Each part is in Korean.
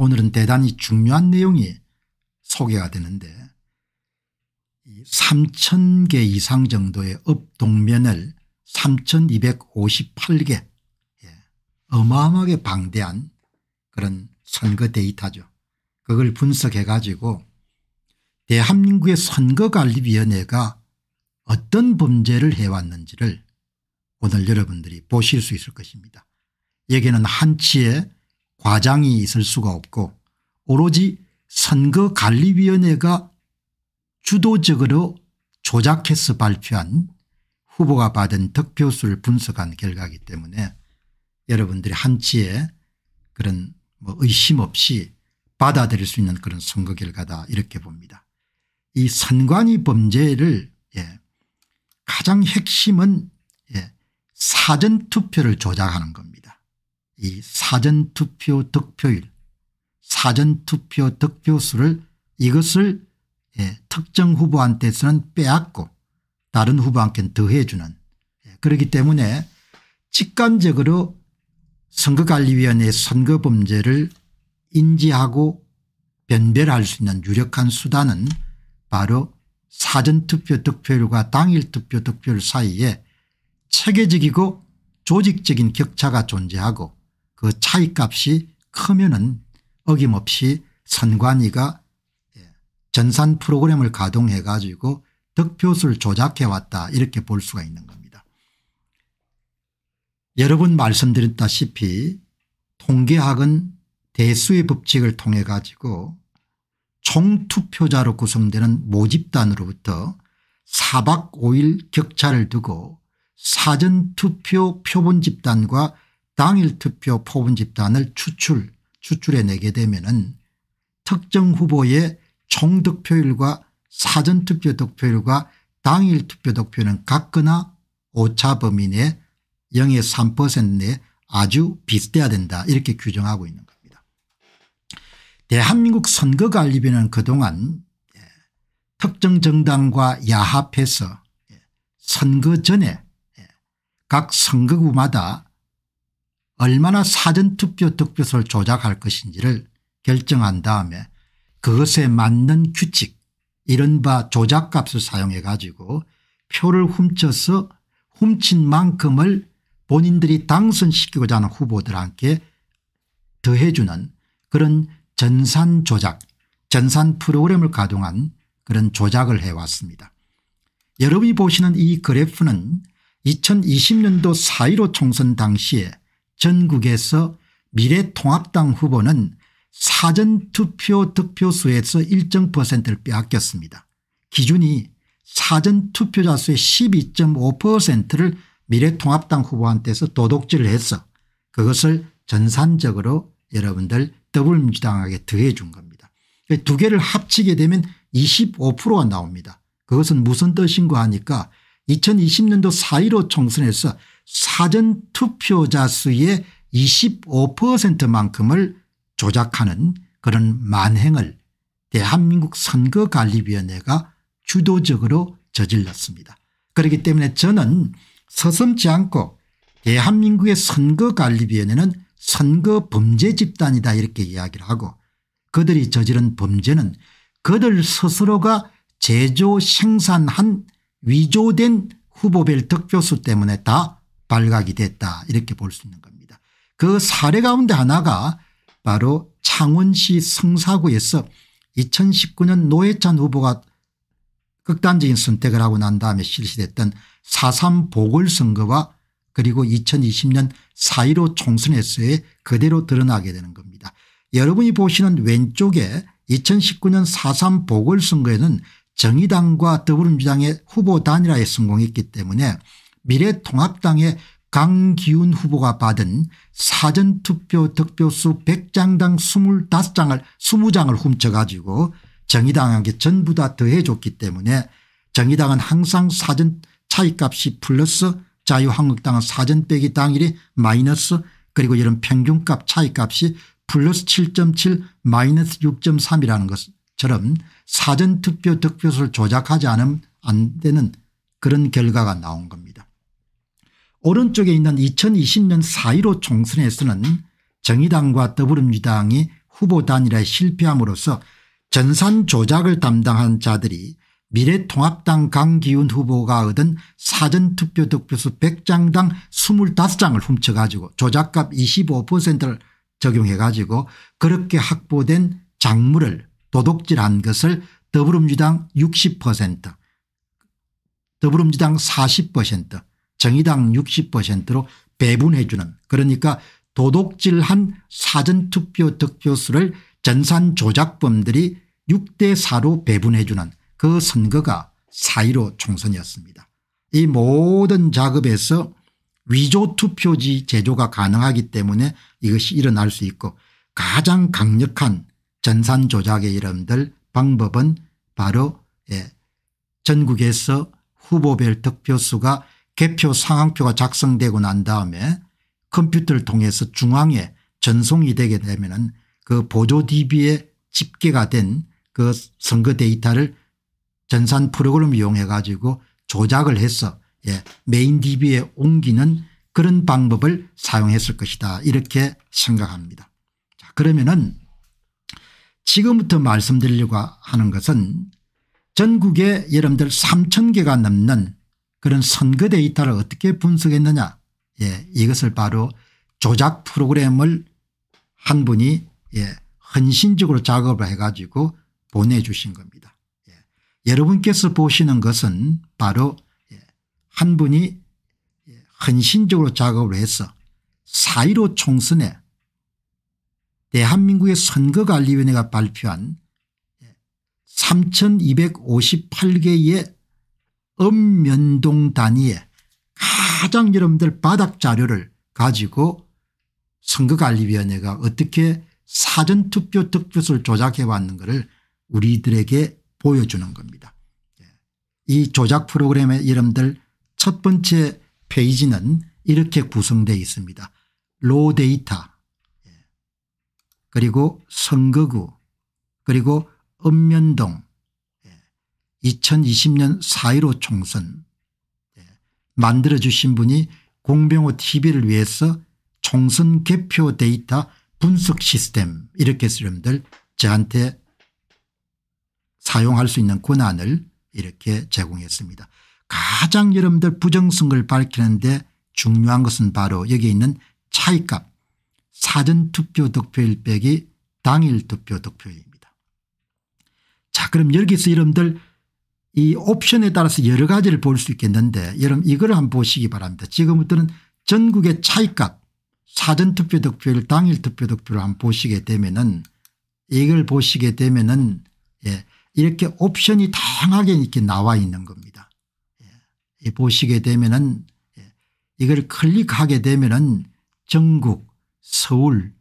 오늘은 대단히 중요한 내용이 소개가 되는데 3,000개 이상 정도의 업동면을 3,258개 예, 어마어마하게 방대한 그런 선거 데이터죠. 그걸 분석해 가지고 대한민국의 선거관리위원회가 어떤 범죄를 해왔는지를 오늘 여러분들이 보실 수 있을 것입니다. 여기는 한치의 과장이 있을 수가 없고 오로지 선거관리위원회가 주도적으로 조작해서 발표한 후보가 받은 득표수를 분석한 결과이기 때문에 여러분들이 한치의 그런 뭐 의심 없이 받아들일 수 있는 그런 선거 결과다 이렇게 봅니다. 이 선관위 범죄를 예 가장 핵심은 예 사전투표를 조작하는 겁니다. 이 사전투표 득표율 사전투표 득표수를 이것을 예, 특정 후보한테서는 빼앗고 다른 후보한테는 더해주는 예, 그렇기 때문에 직관적으로 선거관리위원회 의 선거범죄를 인지하고 변별할 수 있는 유력한 수단은 바로 사전투표 득표율과 당일투표 득표율 사이에 체계적이고 조직적인 격차가 존재하고 그 차이값이 크면은 어김없이 선관위가 예, 전산 프로그램을 가동해 가지고 득표수를 조작해 왔다 이렇게 볼 수가 있는 겁니다. 여러 번 말씀드렸다시피 통계학은 대수의 법칙을 통해 가지고 총투표자로 구성되는 모집단으로부터 사박 5일 격차를 두고 사전투표 표본집단과 당일 투표 포분 집단을 추출 추출해 내게 되면은 특정 후보의 총 득표율과 사전 투표 득표율과 당일 투표 득표는 같거나 오차 범위 내 0의 3%내 아주 비슷해야 된다 이렇게 규정하고 있는 겁니다. 대한민국 선거관리비는 그동안 예, 특정 정당과 야합해서 예, 선거 전에 예, 각 선거구마다 얼마나 사전투표 득표수를 조작할 것인지를 결정한 다음에 그것에 맞는 규칙 이른바 조작값을 사용해 가지고 표를 훔쳐서 훔친 만큼을 본인들이 당선시키고자 하는 후보들한테 더해주는 그런 전산 조작 전산 프로그램을 가동한 그런 조작을 해왔습니다. 여러분이 보시는 이 그래프는 2020년도 4.15 총선 당시에 전국에서 미래통합당 후보는 사전투표 득표수에서 일정 퍼센트를 빼앗겼습니다. 기준이 사전투표자 수의 12.5%를 미래통합당 후보한테서 도둑질을 해서 그것을 전산적으로 여러분들 더불민주당에게 더해준 겁니다. 두 개를 합치게 되면 25%가 나옵니다. 그것은 무슨 뜻인가 하니까 2020년도 4.15 총선에서 사전 투표자 수의 25%만큼을 조작하는 그런 만행을 대한민국 선거관리위원회가 주도적으로 저질렀습니다. 그렇기 때문에 저는 서슴지 않고 대한민국의 선거관리위원회는 선거 범죄 집단이다 이렇게 이야기를 하고 그들이 저지른 범죄는 그들 스스로가 제조 생산한 위조된 후보별 득표수 때문에 다 발각이 됐다 이렇게 볼 수 있는 겁니다. 그 사례 가운데 하나가 바로 창원시 성사구에서 2019년 노회찬 후보가 극단적인 선택을 하고 난 다음에 실시됐던 4.3 보궐선거와 그리고 2020년 4.15 총선에서의 그대로 드러나게 되는 겁니다. 여러분이 보시는 왼쪽에 2019년 4.3 보궐선거에는 정의당과 더불어민주당의 후보 단일화에 성공했기 때문에 미래통합당의 강기훈 후보가 받은 사전투표 득표수 100장당 25장을 20장을 훔쳐가지고 정의당에게 전부 다 더해줬기 때문에 정의당은 항상 사전 차이값이 플러스 자유한국당은 사전 빼기 당일이 마이너스 그리고 이런 평균값 차이값이 플러스 7.7 마이너스 6.3이라는 것처럼 사전투표 득표수를 조작하지 않으면 안 되는 그런 결과가 나온 겁니다. 오른쪽에 있는 2020년 4.15 총선에서는 정의당과 더불어민주당이 후보 단일화에 실패함으로써 전산 조작을 담당한 자들이 미래통합당 강기훈 후보가 얻은 사전투표 득표수 100장당 25장을 훔쳐가지고 조작값 25%를 적용해가지고 그렇게 확보된 작물을 도둑질한 것을 더불어민주당 60% 더불어민주당 40% 정의당 60%로 배분해 주는 그러니까 도덕질한 사전투표 득표수를 전산 조작범들이 6대 4로 배분해 주는 그 선거가 4.15 총선이었습니다. 이 모든 작업에서 위조 투표지 제조가 가능하기 때문에 이것이 일어날 수 있고 가장 강력한 전산 조작의 이름들 방법은 바로 예 전국에서 후보별 득표수가 개표 상황표가 작성되고 난 다음에 컴퓨터를 통해서 중앙에 전송이 되게 되면 은그 보조 DB에 집계가 된 그 선거 데이터를 전산 프로그램 이용해 가지고 조작을 해서 예, 메인 DB에 옮기는 그런 방법을 사용했을 것이다 이렇게 생각합니다. 자, 그러면은 지금부터 말씀드리려고 하는 것은 전국에 여러분들 3 0 0 0개가 넘는 그런 선거 데이터를 어떻게 분석했느냐 예, 이것을 바로 조작 프로그램을 한 분이 예, 헌신적으로 작업을 해가지고 보내주신 겁니다. 예. 여러분께서 보시는 것은 바로 예, 한 분이 예, 헌신적으로 작업을 해서 4 1 5 총선에 대한민국의 선거관리위원회가 발표한 3258개의 예, 읍면동 단위에 가장 여러분들 바닥 자료를 가지고 선거관리위원회가 어떻게 사전투표 득표수를 조작해 왔는 것을 우리들에게 보여주는 겁니다. 예. 이 조작 프로그램의 여러분들 첫 번째 페이지는 이렇게 구성되어 있습니다. 로 데이터 예. 그리고 선거구 그리고 읍면동 2020년 4.15 총선 예, 만들어주신 분이 공병호 tv를 위해서 총선 개표 데이터 분석 시스템 이렇게 쓰서 여러분들 저한테 사용할 수 있는 권한을 이렇게 제공했습니다. 가장 여러분들 부정성을 밝히는데 중요한 것은 바로 여기 있는 차이값 사전투표 득표일 빼기 당일 투표 득표일입니다. 자 그럼 여기서 여러분들 이 옵션에 따라서 여러 가지를 볼 수 있겠는데 여러분 이걸 한번 보시기 바랍니다. 지금부터는 전국의 차이값 사전투표 득표율 당일 투표 득표를 한번 보시게 되면은 이걸 보시게 되면은 예 이렇게 옵션이 다양하게 이렇게 나와 있는 겁니다. 예 보시게 되면은 예 이걸 클릭하게 되면은 전국 서울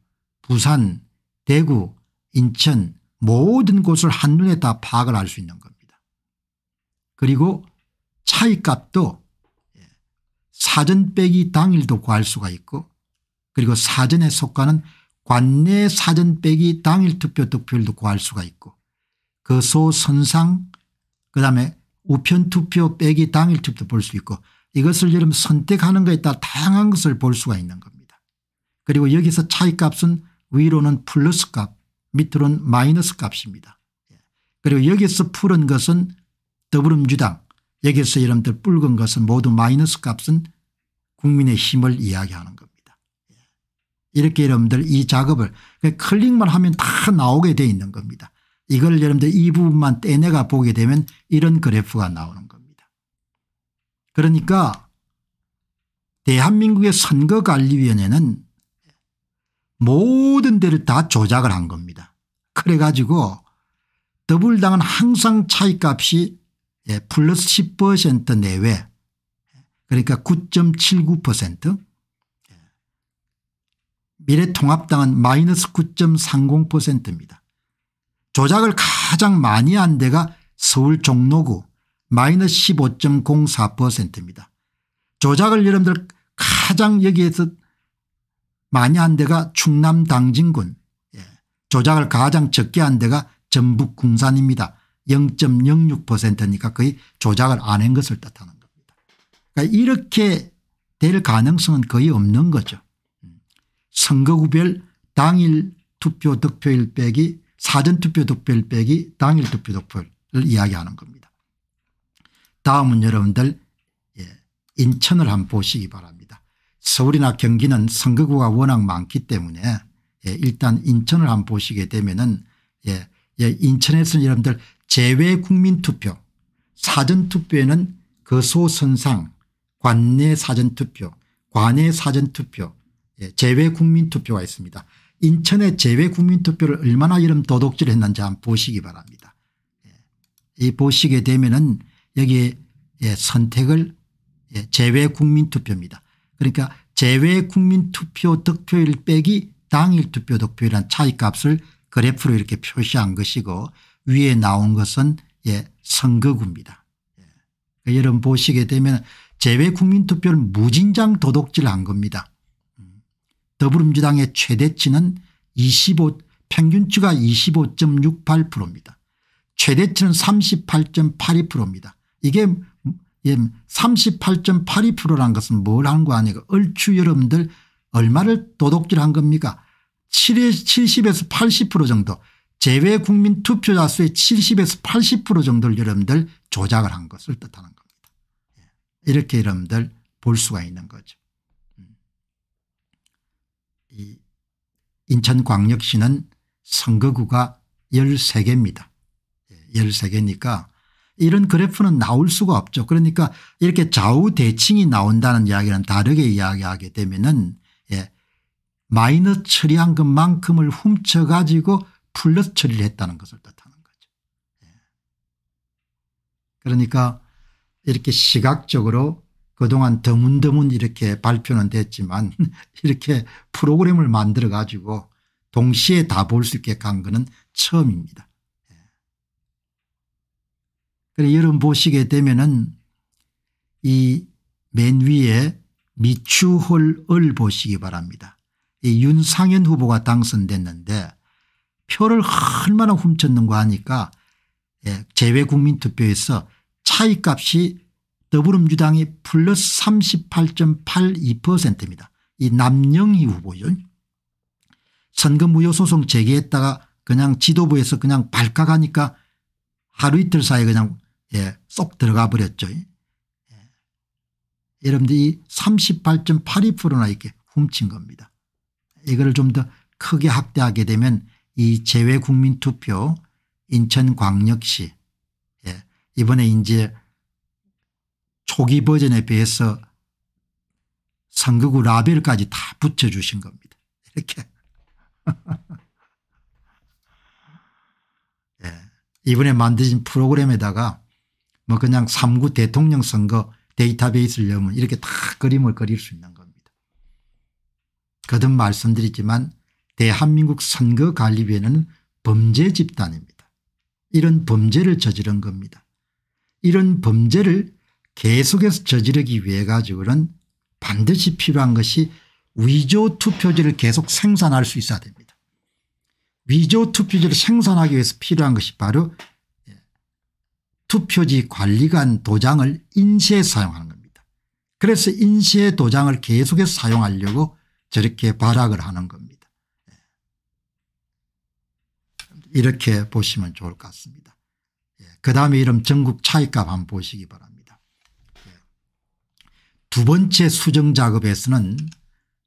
부산 대구 인천 모든 곳을 한눈에 다 파악을 할 수 있는 겁니다. 그리고 차이값도 사전 빼기 당일도 구할 수가 있고 그리고 사전에 속하는 관내 사전 빼기 당일 투표 득표율도 구할 수가 있고 그 소 선상 그다음에 우편 투표 빼기 당일 투표도 볼 수 있고 이것을 여러분 선택하는 것에 따라 다양한 것을 볼 수가 있는 겁니다. 그리고 여기서 차이값은 위로는 플러스 값 밑으로는 마이너스 값입니다. 예. 그리고 여기서 푸른 것은 더불어민주당 여기서 여러분들 붉은 것은 모두 마이너스 값은 국민의 힘을 이야기하는 겁니다. 예. 이렇게 여러분들 이 작업을 클릭만 하면 다 나오게 돼 있는 겁니다. 이걸 여러분들 이 부분만 떼내가 보게 되면 이런 그래프가 나오는 겁니다. 그러니까 대한민국의 선거관리위원회는 모든 데를 다 조작을 한 겁니다. 그래가지고 더불당은 항상 차이값이 예, 플러스 10% 내외 그러니까 9.79% 미래통합당은 마이너스 9.30%입니다. 조작을 가장 많이 한 데가 서울 종로구 마이너스 15.04%입니다. 조작을 여러분들 가장 여기에서 많이 한 데가 충남 당진군 예. 조작을 가장 적게 한 데가 전북 군산입니다. 0.06%니까 거의 조작을 안 한 것을 뜻하는 겁니다. 그러니까 이렇게 될 가능성은 거의 없는 거죠. 선거구별 당일 투표 득표일 빼기 사전투표 득표일 빼기 당일 투표 득표를 이야기하는 겁니다. 다음은 여러분들 예, 인천을 한 번 보시기 바랍니다. 서울이나 경기는 선거구가 워낙 많기 때문에 예, 일단 인천을 한 번 보시게 되면 은 예, 인천에서는 여러분들 제외 국민투표 사전투표에는 거소선상 그 관내 사전투표 관내 사전투표 예, 제외 국민투표가 있습니다. 인천의 제외 국민투표를 얼마나 이름 도둑질했는지 한번 보시기 바랍니다. 예, 이 보시게 되면은 여기에 예, 선택을 예, 제외 국민투표입니다. 그러니까 제외 국민투표 득표율 빼기 당일 투표 득표율한 차이값을 그래프로 이렇게 표시한 것이고 위에 나온 것은 예, 선거구입니다. 예. 그러니까 여러분 보시게 되면 재외 국민투표를 무진장 도둑질한 겁니다. 음. 더불어민주당의 최대치는 25 평균치가 25.68%입니다. 최대치는 38.82%입니다. 이게 38.82%란 예, 것은 뭘 한 거 아니고 얼추 여러분들 얼마를 도둑질한 겁니까 70에서 80% 정도 재외 국민 투표자 수의 70에서 80% 정도를 여러분들 조작을 한 것을 뜻하는 겁니다. 예. 이렇게 여러분들 볼 수가 있는 거죠. 음. 이 인천광역시는 선거구가 13개입니다. 13개니까 예, 이런 그래프는 나올 수가 없죠. 그러니까 이렇게 좌우 대칭이 나온다는 이야기는 다르게 이야기하게 되면은 예, 마이너 처리한 것만큼을 훔쳐가지고 풀러 처리를 했다는 것을 뜻하는 거죠. 예. 그러니까 이렇게 시각적으로 그동안 드문드문 이렇게 발표는 됐지만 이렇게 프로그램을 만들어 가지고 동시에 다 볼 수 있게 간 것은 처음입니다. 예. 그래 여러분 보시게 되면은 이 맨 위에 미추홀을 보시기 바랍니다. 이 윤상현 후보가 당선됐는데 표를 얼마나 훔쳤는가 하니까 예, 재외국민투표에서 차이값이 더불어민주당이 플러스 38.82%입니다. 이 남영희 후보죠. 선거 무효 소송 제기했다가 그냥 지도부에서 그냥 발칵하니까 하루 이틀 사이에 그냥 예, 쏙 들어가 버렸죠. 예. 여러분들 이 38.82%나 이렇게 훔친 겁니다. 이거를 좀 더 크게 확대하게 되면 이 재외국민투표 인천광역시 예. 이번에 이제 초기 버전에 비해서 선거구 라벨까지 다 붙여주신 겁니다. 이렇게. 예. 이번에 만드신 프로그램에다가 뭐 그냥 3구 대통령 선거 데이터베이스를 넣면 이렇게 다 그림을 그릴 수 있는 겁니다. 거듭 말씀드리지만 대한민국 선거관리위원회는 범죄 집단입니다. 이런 범죄를 저지른 겁니다. 이런 범죄를 계속해서 저지르기 위해 가지고는 반드시 필요한 것이 위조 투표지를 계속 생산할 수 있어야 됩니다. 위조 투표지를 생산하기 위해서 필요한 것이 바로 예, 투표지 관리관 도장을 인쇄 사용하는 겁니다. 그래서 인쇄 도장을 계속해서 사용하려고 저렇게 발악을 하는 겁니다. 이렇게 보시면 좋을 것 같습니다. 예. 그 다음에 이름 전국 차이값 한번 보시기 바랍니다. 예. 두 번째 수정 작업에서는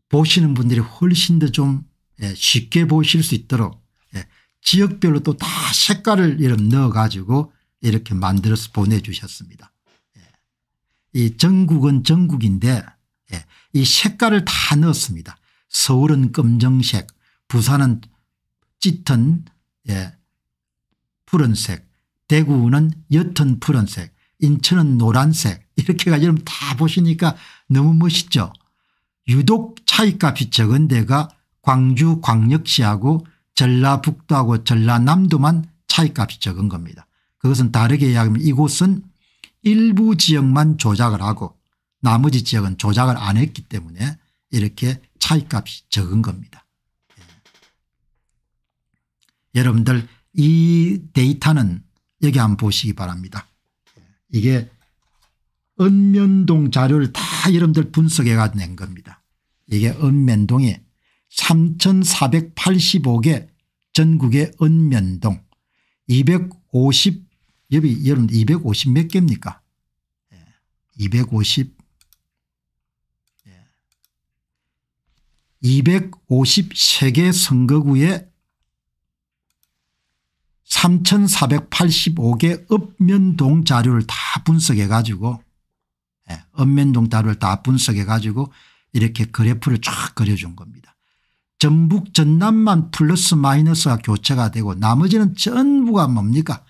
보시는 분들이 훨씬 더좀 예. 쉽게 보실 수 있도록 예, 지역별로 또 다 색깔을 이름 넣어가지고 이렇게 만들어서 보내주셨습니다. 예. 이 전국은 전국인데 예, 이 색깔을 다 넣었습니다. 서울은 검정색 부산은 짙은 예, 푸른색 대구는 옅은 푸른색 인천은 노란색 이렇게가 지러다 보시니까 너무 멋있죠. 유독 차이값이 적은 데가 광주 광역시하고 전라북도하고 전라남도만 차이값이 적은 겁니다. 그것은 다르게 이야기하면 이곳은 일부 지역만 조작을 하고 나머지 지역은 조작을 안 했기 때문에 이렇게 차이값이 적은 겁니다. 여러분들 이 데이터는 여기 한번 보시기 바랍니다. 이게 읍면동 자료를 다 여러분들 분석해 가낸 겁니다. 이게 읍면동에 3485개 전국의 읍면동 250 여기 여러분 250 몇 개입니까 250 예, 253개 예, 선거구에 3485개 읍면동 자료를 다 분석해 가지고 예, 읍면동 자료를 다 분석해 가지고 이렇게 그래프를 쫙 그려준 겁니다. 전북 전남만 플러스 마이너스가 교체가 되고 나머지는 전부가 뭡니까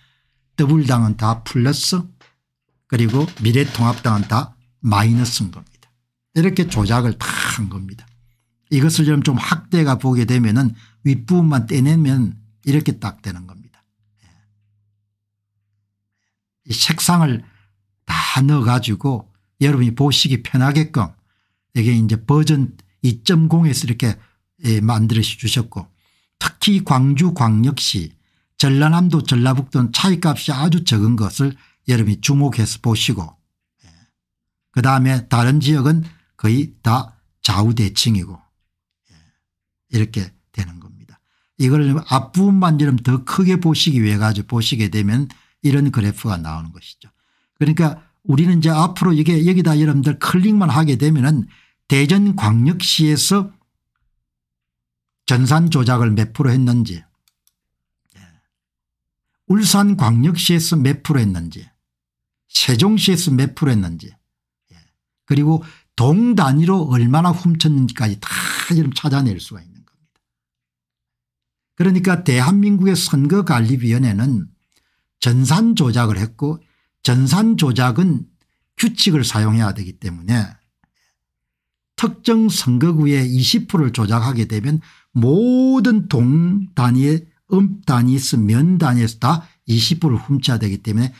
더블당은다 플러스 그리고 미래통합당은 다 마이너스인 겁니다. 이렇게 조작을 다 한 겁니다. 이것을 좀확대가 보게 되면 윗부분만 떼내면 이렇게 딱 되는 겁니다. 이 책상을 다 넣어가지고 여러분이 보시기 편하게끔 이게 이제 버전 2.0에서 이렇게 예, 만들어 주셨고 특히 광주 광역시 전라남도 전라북도는 차이값이 아주 적은 것을 여러분이 주목해서 보시고 예. 그다음에 다른 지역은 거의 다 좌우대칭이고 예. 이렇게 되는 겁니다. 이걸 앞부분만 좀 더 크게 보시기 위해 가지고 보시게 되면 이런 그래프가 나오는 것이죠. 그러니까 우리는 이제 앞으로 이게 여기다 여러분들 클릭만 하게 되면은 대전광역시에서 전산 조작을 몇 프로 했는지 예. 울산광역시에서 몇 프로 했는지 세종시에서 몇 프로 했는지 예. 그리고 동 단위로 얼마나 훔쳤는지까지 다 여러분 찾아낼 수가 있는 겁니다. 그러니까 대한민국의 선거관리위원회는 전산 조작을 했고 전산 조작은 규칙을 사용해야 되기 때문에 특정 선거구에 20%를 조작하게 되면 모든 동 단위의 음 단위에서 면 단위에서 다 20%를 훔쳐야 되기 때문에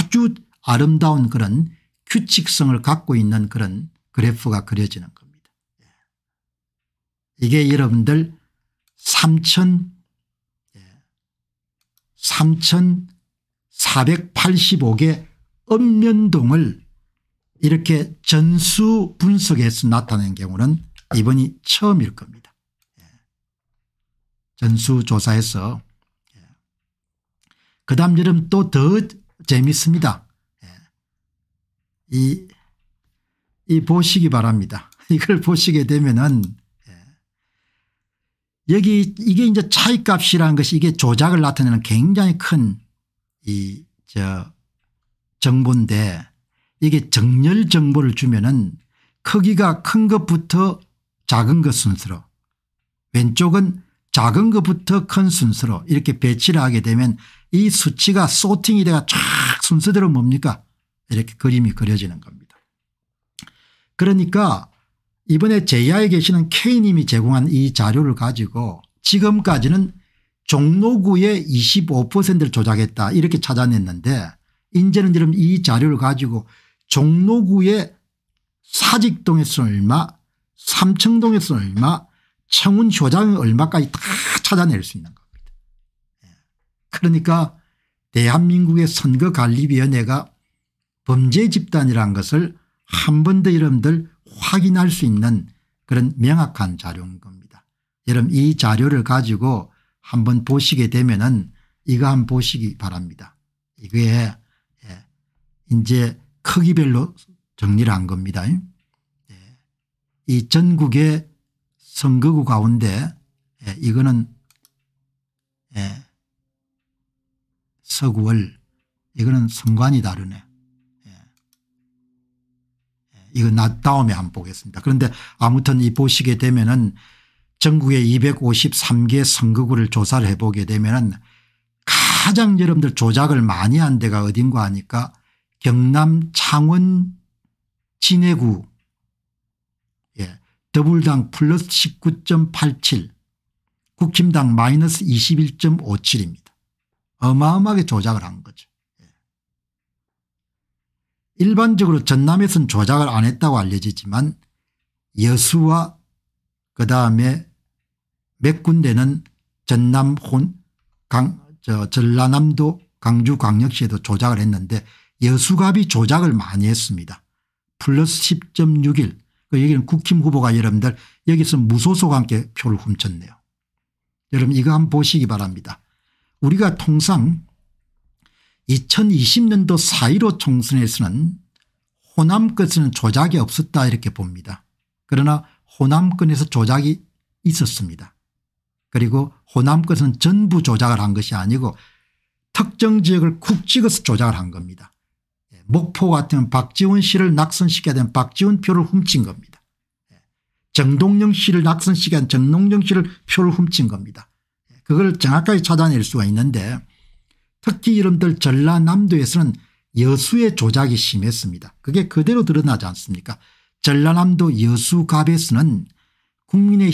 아주 아름다운 그런 규칙성을 갖고 있는 그런 그래프가 그려지는 겁니다. 예. 이게 여러분들 3천 3천 예. 485개 읍면동을 이렇게 전수 분석해서 나타낸 경우는 이번이 처음일 겁니다. 예. 전수조사에서 예. 그 다음 여름 또 더재미있습니다 예. 이, 이 보시기 바랍니다. 이걸 보시게 되면은 여기 이게 이제 차이값이라는 것이 이게 조작을 나타내는 굉장히 큰 이저 정보인데 이게 정렬 정보를 주면은 크기가 큰 것부터 작은 것 순서로 왼쪽은 작은 것부터 큰 순서로 이렇게 배치를 하게 되면 이 수치가 소팅이 돼가 쫙 순서대로 뭡니까 이렇게 그림이 그려지는 겁니다. 그러니까 이번에 제야에 계시는 K님이 제공한 이 자료를 가지고 지금까지는 종로구의 25%를 조작했다 이렇게 찾아냈는데 이제는 여러이 자료를 가지고 종로구의 사직동에서 는 얼마 삼청동에서 는 얼마 청운효장이 얼마까지 다 찾아낼 수 있는 겁니다. 예. 그러니까 대한민국의 선거관리위원회가 범죄 집단이라는 것을 한 번 더 여러분들 확인할 수 있는 그런 명확한 자료인 겁니다. 여러분 이 자료를 가지고 한번 보시게 되면은 이거 한 번 보시기 바랍니다. 이거 예, 이제 크기별로 정리를 한 겁니다. 예, 이 전국의 선거구 가운데 예, 이거는 예, 서구월 이거는 선관이 다르네. 예. 예, 이거 낮 다음에 한 번 보겠습니다. 그런데 아무튼 이 보시게 되면은 전국의 253개 선거구를 조사를 해보게 되면 가장 여러분들 조작을 많이 한 데가 어딘가 하니까 경남 창원 진해구 예. 더블당 플러스 19.87 국힘당 마이너스 21.57입니다. 어마어마하게 조작을 한 거죠. 예. 일반적으로 전남에서는 조작을 안 했다고 알려지지만 여수와 그다음에 몇 군데는 전남 혼, 강, 저, 전라남도 광주광역시에도 조작을 했는데 여수갑이 조작을 많이 했습니다. 플러스 10.61 여기는 그 국힘 후보가 여러분들 여기서 무소속 함께 표를 훔쳤네요. 여러분 이거 한번 보시기 바랍니다. 우리가 통상 2020년도 4.15 총선에서는 호남 끝에는 조작이 없었다 이렇게 봅니다. 그러나 호남권에서 조작이 있었습니다. 그리고 호남 것은 전부 조작을 한 것이 아니고 특정 지역을 쿡 찍어서 조작을 한 겁니다. 예, 목포 같은 박지원 씨를 낙선시켜야 된 박지원 표를 훔친 겁니다. 예, 정동영 씨를 낙선시켜야 된 정동영 씨를 표를 훔친 겁니다. 예, 그걸 정확하게 찾아낼 수가 있는데 특히 이름들 전라남도에서는 여수의 조작이 심했습니다. 그게 그대로 드러나지 않습니까 전라남도 여수갑에서는 국민의힘이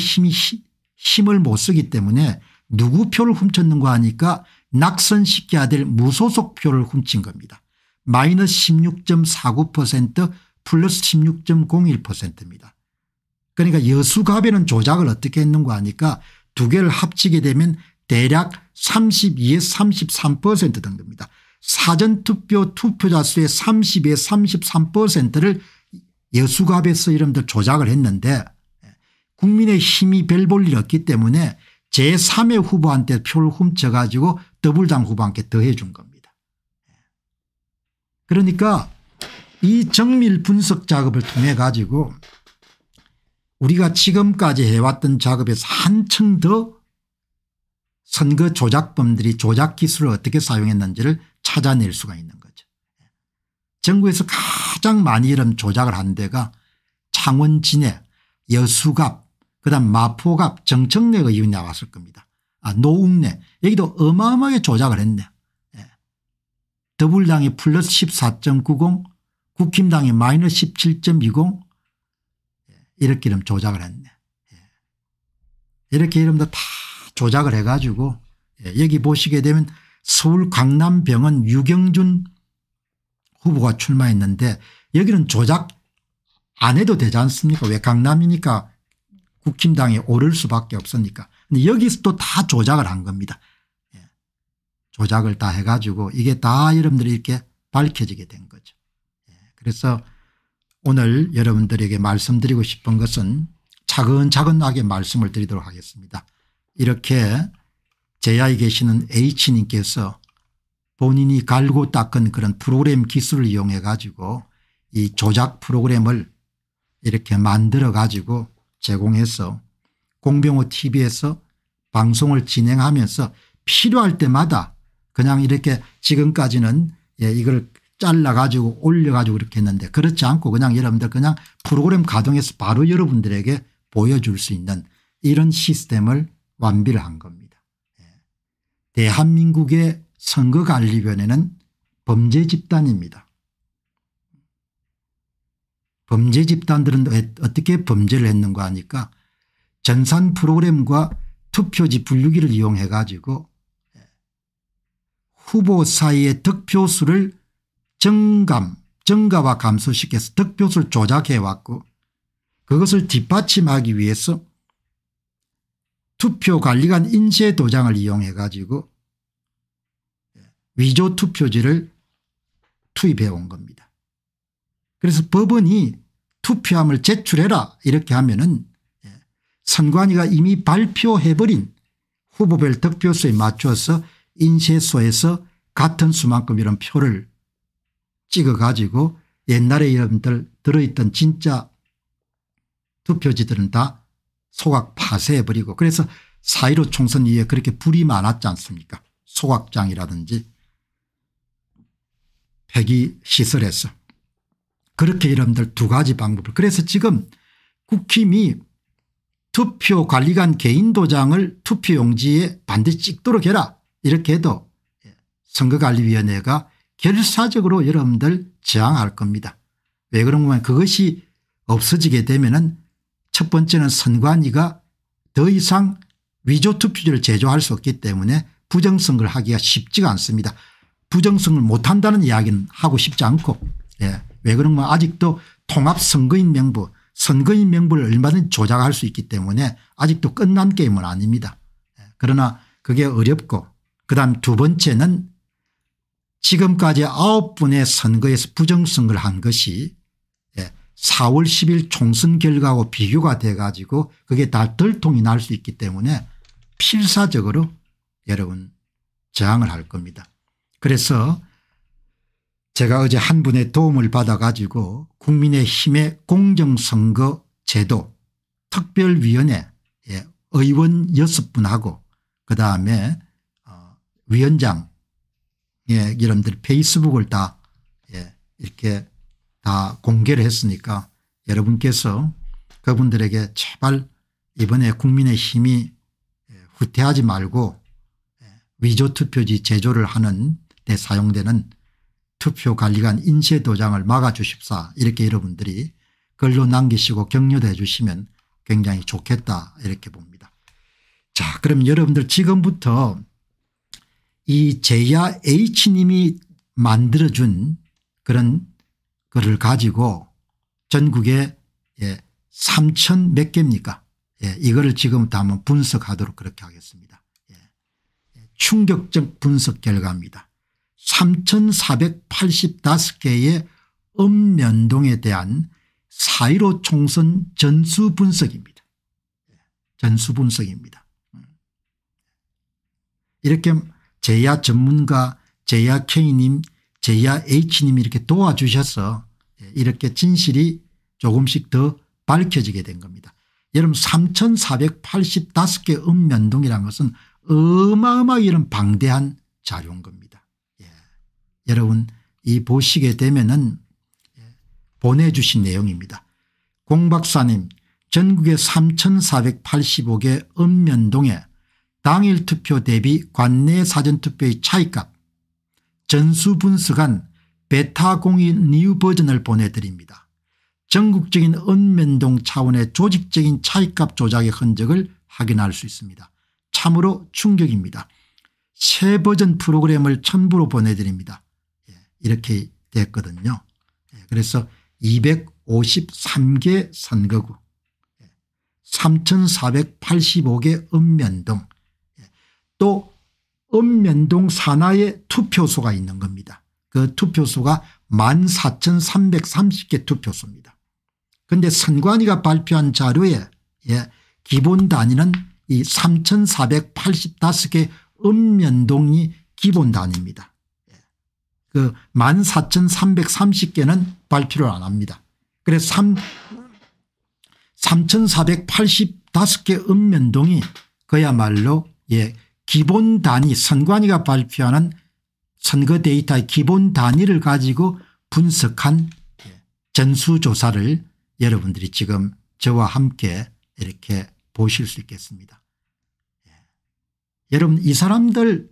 힘을 못 쓰기 때문에 누구 표를 훔쳤는가 하니까 낙선시켜야 될 무소속 표를 훔친 겁니다. 마이너스 16.49% 플러스 16.01%입니다. 그러니까 여수갑에는 조작을 어떻게 했는가 하니까 두 개를 합치게 되면 대략 32에서 33% 정도입니다. 사전투표 투표자 수의 30에 서 33%를 여수갑에서 이름들 조작을 했는데 국민의 힘이 별 볼 일 없기 때문에 제3의 후보한테 표를 훔쳐가지고 더블당 후보한테 더해 준 겁니다. 그러니까 이 정밀 분석 작업을 통해 가지고 우리가 지금까지 해왔던 작업에서 한층 더 선거 조작범들이 조작 기술을 어떻게 사용했는지를 찾아낼 수가 있는 거죠. 정부에서 가장 많이 이런 조작을 한 데가 창원 진해 여수갑 그다음 마포갑 정청래가 이원 나왔을 겁니다. 아 노웅래 여기도 어마어마하게 조작을 했네. 예. 더불당이 플러스 14.90 국힘당이 마이너스 17.20 예. 이렇게 이름 조작을 했네. 예. 이렇게 이름도 다 조작을 해가지고 예, 여기 보시게 되면 서울 강남병원 유경준 후보가 출마했는데 여기는 조작 안 해도 되지 않습니까 왜 강남이니까 국힘당에 오를 수밖에 없으니까. 근데 여기서 또 다 조작을 한 겁니다. 예. 조작을 다 해가지고 이게 다 여러분들이 이렇게 밝혀지게 된 거죠. 예. 그래서 오늘 여러분들에게 말씀드리고 싶은 것은 차근차근하게 말씀을 드리도록 하겠습니다. 이렇게 제야에 계시는 H님께서 본인이 갈고 닦은 그런 프로그램 기술을 이용해 가지고 이 조작 프로그램을 이렇게 만들어 가지고 제공해서 공병호 tv에서 방송을 진행하면서 필요할 때마다 그냥 이렇게 지금까지는 예, 이걸 잘라가지고 올려가지고 이렇게 했는데 그렇지 않고 그냥 여러분들 그냥 프로그램 가동해서 바로 여러분들에게 보여줄 수 있는 이런 시스템을 완비를 한 겁니다. 예. 대한민국의 선거관리위원회는 범죄 집단입니다. 범죄 집단들은 어떻게 범죄를 했는가 하니까 전산 프로그램과 투표지 분류기를 이용해 가지고 예, 후보 사이의 득표수를 증감 증가와 감소시켜서 득표수를 조작해 왔고 그것을 뒷받침하기 위해서 투표관리관 인쇄 도장을 이용해 가지고 예, 위조 투표지를 투입해 온 겁니다. 그래서 법원이 투표함을 제출해라 이렇게 하면은 예, 선관위가 이미 발표해버린 후보별 득표수에 맞춰서 인쇄소에서 같은 수만큼 이런 표를 찍어가지고 옛날에 여러분들 들어있던 진짜 투표지들은 다 소각 파쇄해버리고 그래서 4.15 총선 이후에 그렇게 불이 많았지 않습니까 소각장이라든지 폐기시설에서 그렇게 여러분들 두 가지 방법을 그래서 지금 국힘이 투표관리관 개인도장을 투표용지에 반드시 찍도록 해라 이렇게 해도 선거관리위원회가 결사적으로 여러분들 저항할 겁니다. 왜 그런가 면 그것이 없어지게 되면 은첫 번째는 선관위가 더 이상 위조 투표지를 제조할 수 없기 때문에 부정선거를 하기가 쉽지가 않습니다. 부정선거를 못한다는 이야기는 하고 싶지 않고 예. 왜 그런가 아직도 통합선거인 명부 선거인 명부를 얼마든지 조작할 수 있기 때문에 아직도 끝난 게임은 아닙니다. 예, 그러나 그게 어렵고 그다음 두 번째는 지금까지 아홉 분의 선거에서 부정선거를 한 것이 4월 예, 10일 총선 결과하고 비교가 돼 가지고 그게 다 덜통이 날 수 있기 때문에 필사적으로 여러분 저항을 할 겁니다. 그래서 제가 어제 한 분의 도움을 받아 가지고 국민의힘의 공정선거 제도 특별위원회 예, 의원 6분하고 그다음에 어, 위원장 예, 여러분들 페이스북을 다 예, 이렇게 다 공개를 했으니까 여러분께서 그분들에게 제발 이번에 국민의힘이 예, 후퇴하지 말고 위조투표지 제조를 하는 데 사용되는 투표관리관 인쇄도장을 막아주십사 이렇게 여러분들이 글로 남기시고 격려도 해 주시면 굉장히 좋겠다 이렇게 봅니다. 자 그럼 여러분들 지금부터 이 제야 H님이 만들어준 그런 글을 가지고 전국에 예, 3천 몇 개입니까 예, 이거를 지금부터 한번 분석하도록 그렇게 하겠습니다. 예, 충격적 분석 결과입니다. 3485개의 읍면동에 대한 사1로 총선 전수 분석입니다. 전수 분석입니다. 이렇게 제야 전문가 제야 K님 제야 H님 이렇게 도와주셔서 이렇게 진실이 조금씩 더 밝혀지게 된 겁니다. 여러분 3485개 읍면동이라는 것은 어마어마 이런 방대한 자료인 겁니다. 여러분 이 보시게 되면은 보내주신 내용입니다. 공박사님 전국의 3485개 읍면동에 당일 투표 대비 관내 사전투표의 차이값 전수분수간 베타공인 뉴 버전을 보내드립니다. 전국적인 읍면동 차원의 조직적인 차이값 조작의 흔적을 확인할 수 있습니다. 참으로 충격입니다. 새 버전 프로그램을 첨부로 보내드립니다. 이렇게 됐거든요. 예, 그래서 253개 선거구 3485개 예, 읍면동 예, 또 읍면동 산하에 투표소가 있는 겁니다. 그 투표소가 14,330개 투표소입니다. 그런데 선관위가 발표한 자료에 예, 기본 단위는 이 3,485개 읍면동이 기본 단위입니다. 그 14,330개는 발표를 안 합니다. 그래서 3, 3,485개 읍면동이 그야말로 예 기본 단위 선관위가 발표하는 선거 데이터의 기본 단위를 가지고 분석한 예, 전수조사를 여러분들이 지금 저와 함께 이렇게 보실 수 있겠습니다. 예. 여러분 이 사람들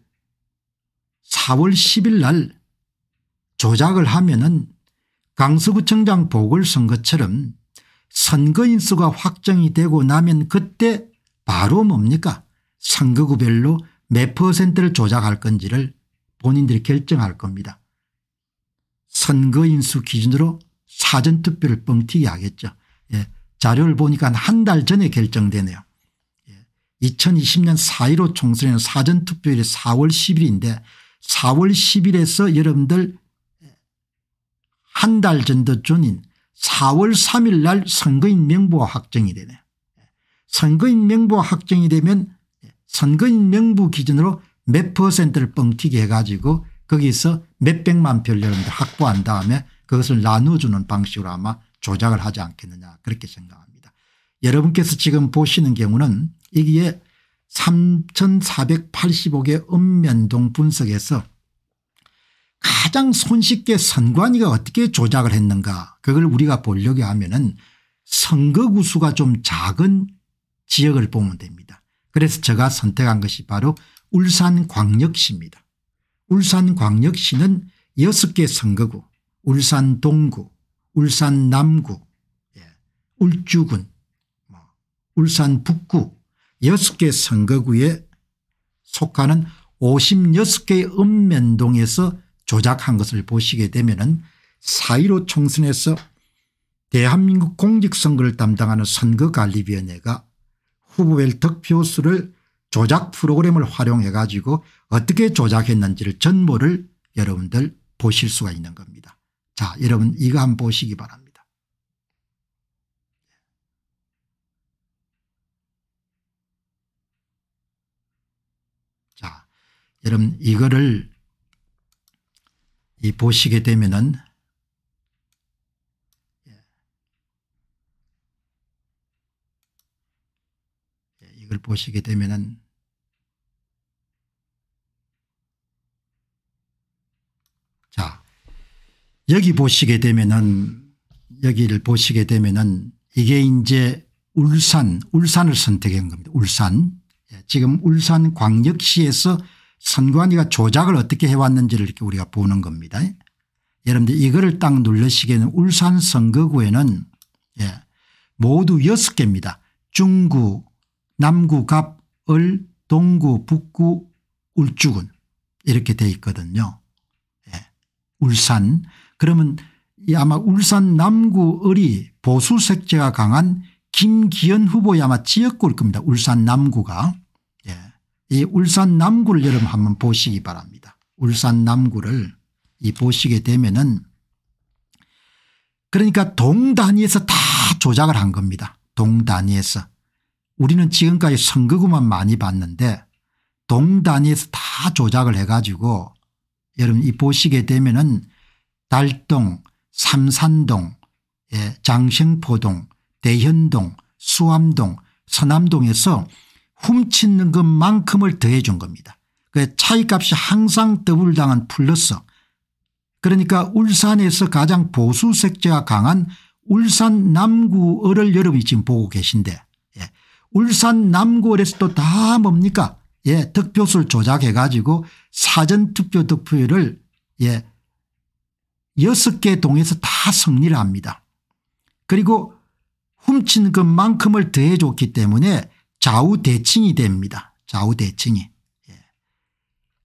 4월 10일 날 조작을 하면은 강서구청장 보궐선거처럼 선거인수가 확정이 되고 나면 그때 바로 뭡니까 선거구별로 몇 퍼센트를 조작할 건지를 본인들이 결정할 겁니다. 선거인수 기준으로 사전투표를 뻥튀기 하겠죠. 예. 자료를 보니까 한 달 전에 결정되네요. 예. 2020년 4.15 총선에는 사전투표일이 4월 10일인데 4월 10일에서 여러분들 한달 전도준인 4월 3일 날 선거인 명부가 확정이 되네요. 선거인 명부가 확정이 되면 선거인 명부 기준으로 몇 퍼센트를 뻥튀기 해가지고 거기서 몇백만 표를 여러분들 확보한 다음에 그것을 나눠주는 방식으로 아마 조작을 하지 않겠느냐 그렇게 생각합니다. 여러분께서 지금 보시는 경우는 이기에 3485개 읍면동 분석에서 가장 손쉽게 선관위가 어떻게 조작을 했는가 그걸 우리가 보려고 하면 은 선거구수가 좀 작은 지역을 보면 됩니다. 그래서 제가 선택한 것이 바로 울산광역시입니다. 울산광역시는 6개 선거구 울산동구 울산남구 예, 울주군 뭐, 울산북구 6개 선거구에 속하는 56개의 읍면동에서 조작한 것을 보시게 되면 은4.15 총선에서 대한민국 공직선거를 담당하는 선거관리위원회가 후보별 득표수를 조작 프로그램을 활용해 가지고 어떻게 조작했는지를 전모를 여러분들 보실 수가 있는 겁니다. 자 여러분 이거 한번 보시기 바랍니다. 자 여러분 이거를 이 보시게 되면은 예, 예, 이걸 보시게 되면은 자 여기 보시게 되면은 여기를 보시게 되면은 이게 이제 울산 울산을 선택한 겁니다. 울산 예, 지금 울산광역시에서 선관위가 조작을 어떻게 해왔는지를 이렇게 우리가 보는 겁니다. 여러분들 이거를 딱 눌러시기에는 울산 선거구에는 예, 모두 6개입니다. 중구 남구 갑을 동구 북구 울주군 이렇게 돼 있거든요. 예, 울산 그러면 아마 울산 남구 을이 보수 색채가 강한 김기현 후보의 아마 지역구일 겁니다. 울산 남구가 이 울산 남구를 여러분 한번 보시기 바랍니다. 울산 남구를 이 보시게 되면은 그러니까 동단위에서 다 조작을 한 겁니다. 동단위에서. 우리는 지금까지 선거구만 많이 봤는데 동단위에서 다 조작을 해가지고 여러분 이 보시게 되면은 달동, 삼산동, 예, 장생포동, 대현동, 수암동, 서남동에서 훔치는 것만큼을 더해 준 겁니다. 그 차이값이 항상 더블당한 플러스 그러니까 울산에서 가장 보수 색채가 강한 울산 남구을을 여러분이 지금 보고 계신데 예. 울산 남구을에서 또 다 뭡니까 예, 득표수를 조작해 가지고 사전투표 득표율을 예, 6개 동에서 다 승리를 합니다. 그리고 훔친 것만큼을 더해줬기 때문에 좌우대칭이 됩니다. 좌우대칭이. 예.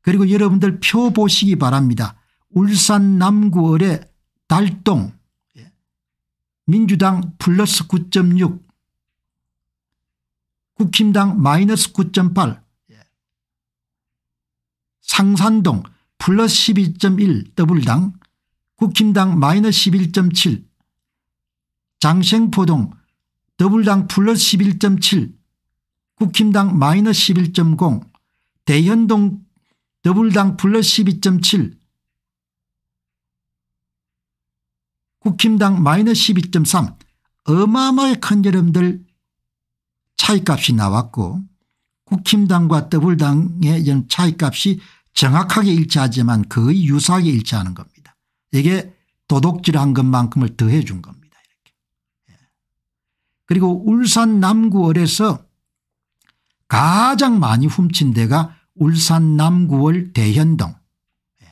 그리고 여러분들 표 보시기 바랍니다. 울산 남구월의 달동 예. 민주당 플러스 9.6 국힘당 마이너스 9.8 예. 상산동 플러스 12.1 더블당 국힘당 마이너스 11.7 장생포동 더블당 플러스 11.7 국힘당 마이너스 11.0 대현동 더블당 플러스 12.7 국힘당 마이너스 12.3 어마어마하게 큰 여러분들 차이값이 나왔고 국힘당과 더블당의 차이값이 정확하게 일치하지만 거의 유사하게 일치하는 겁니다. 이게 도덕질한 것만큼을 더해 준 겁니다. 이렇게. 예. 그리고 울산 남구월에서 가장 많이 훔친 데가 울산 남구월 대현동. 예.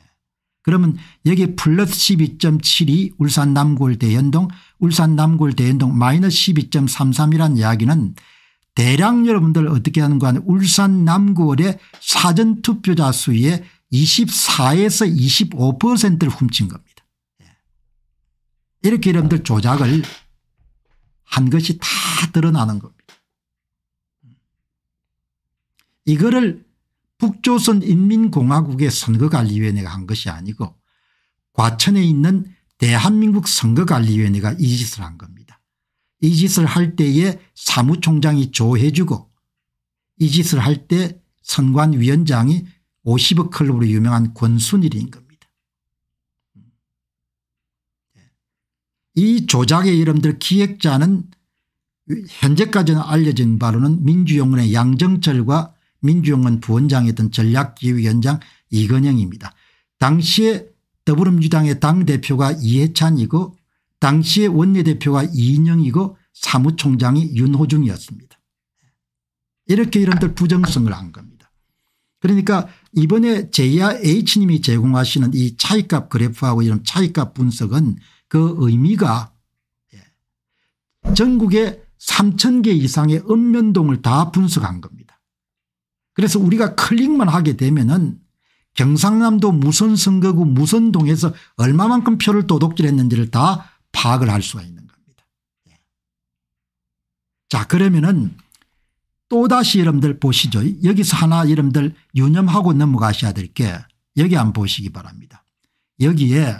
그러면 여기 플러스 12.7이 울산 남골 대연동 울산 남골 대연동 마이너스 12.33이란 이야기는 대략 여러분들 어떻게 하는가 하면 울산 남골의 사전투표자 수의 24에서 25%를 훔친 겁니다. 예. 이렇게 여러분들 조작을 한 것이 다 드러나는 겁니다. 이거를 북조선 인민공화국의 선거관리위원회가 한 것이 아니고 과천에 있는 대한민국 선거관리위원회가 이 짓을 한 겁니다. 이 짓을 할 때에 사무총장이 조해주고 이 짓을 할 때 선관위원장이 50억 클럽으로 유명한 권순일인 겁니다. 예. 이 조작의 이름들 기획자는 현재까지는 알려진 바로는 민주영웅의 양정철과 민주영원 부원장이던 전략기획위원장 이건영입니다. 당시에 더불어민주당의 당대표가 이해찬이고 당시에 원내대표가 이인영이고 사무총장이 윤호중이었습니다. 이렇게 이런들 부정성을 한 겁니다. 그러니까 이번에 제이 H님이 제공하시는 이 차이값 그래프하고 이런 차이값 분석은 그 의미가 예, 전국에 3 0개 이상의 읍면동을 다 분석한 겁니다. 그래서 우리가 클릭만 하게 되면은 경상남도 무선 선거구 무선동에서 얼마만큼 표를 도둑질했는지를 다 파악을 할 수가 있는 겁니다. 예. 자 그러면은 또다시 여러분들 보시죠. 여기서 하나 여러분들 유념하고 넘어가셔야 될 게 여기 안 보시기 바랍니다. 여기에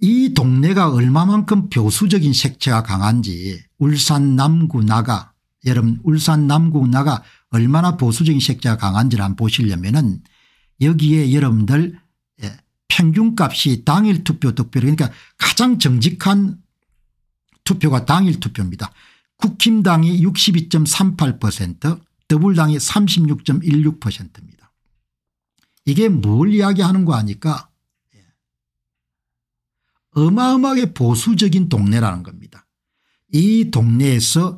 이 동네가 얼마만큼 교수적인 색채가 강한지 울산 남구 나가 여러분 울산 남구 나가 얼마나 보수적인 색자가 강한지를 한번 보시려면 은 여기에 여러분들 예, 평균값이 당일 투표 득표 그러니까 가장 정직한 투표가 당일 투표입니다. 국힘당이 62.38% 더불당이 36.16%입니다. 이게 뭘 이야기하는 거 아니까 예. 어마어마하게 보수적인 동네라는 겁니다. 이 동네에서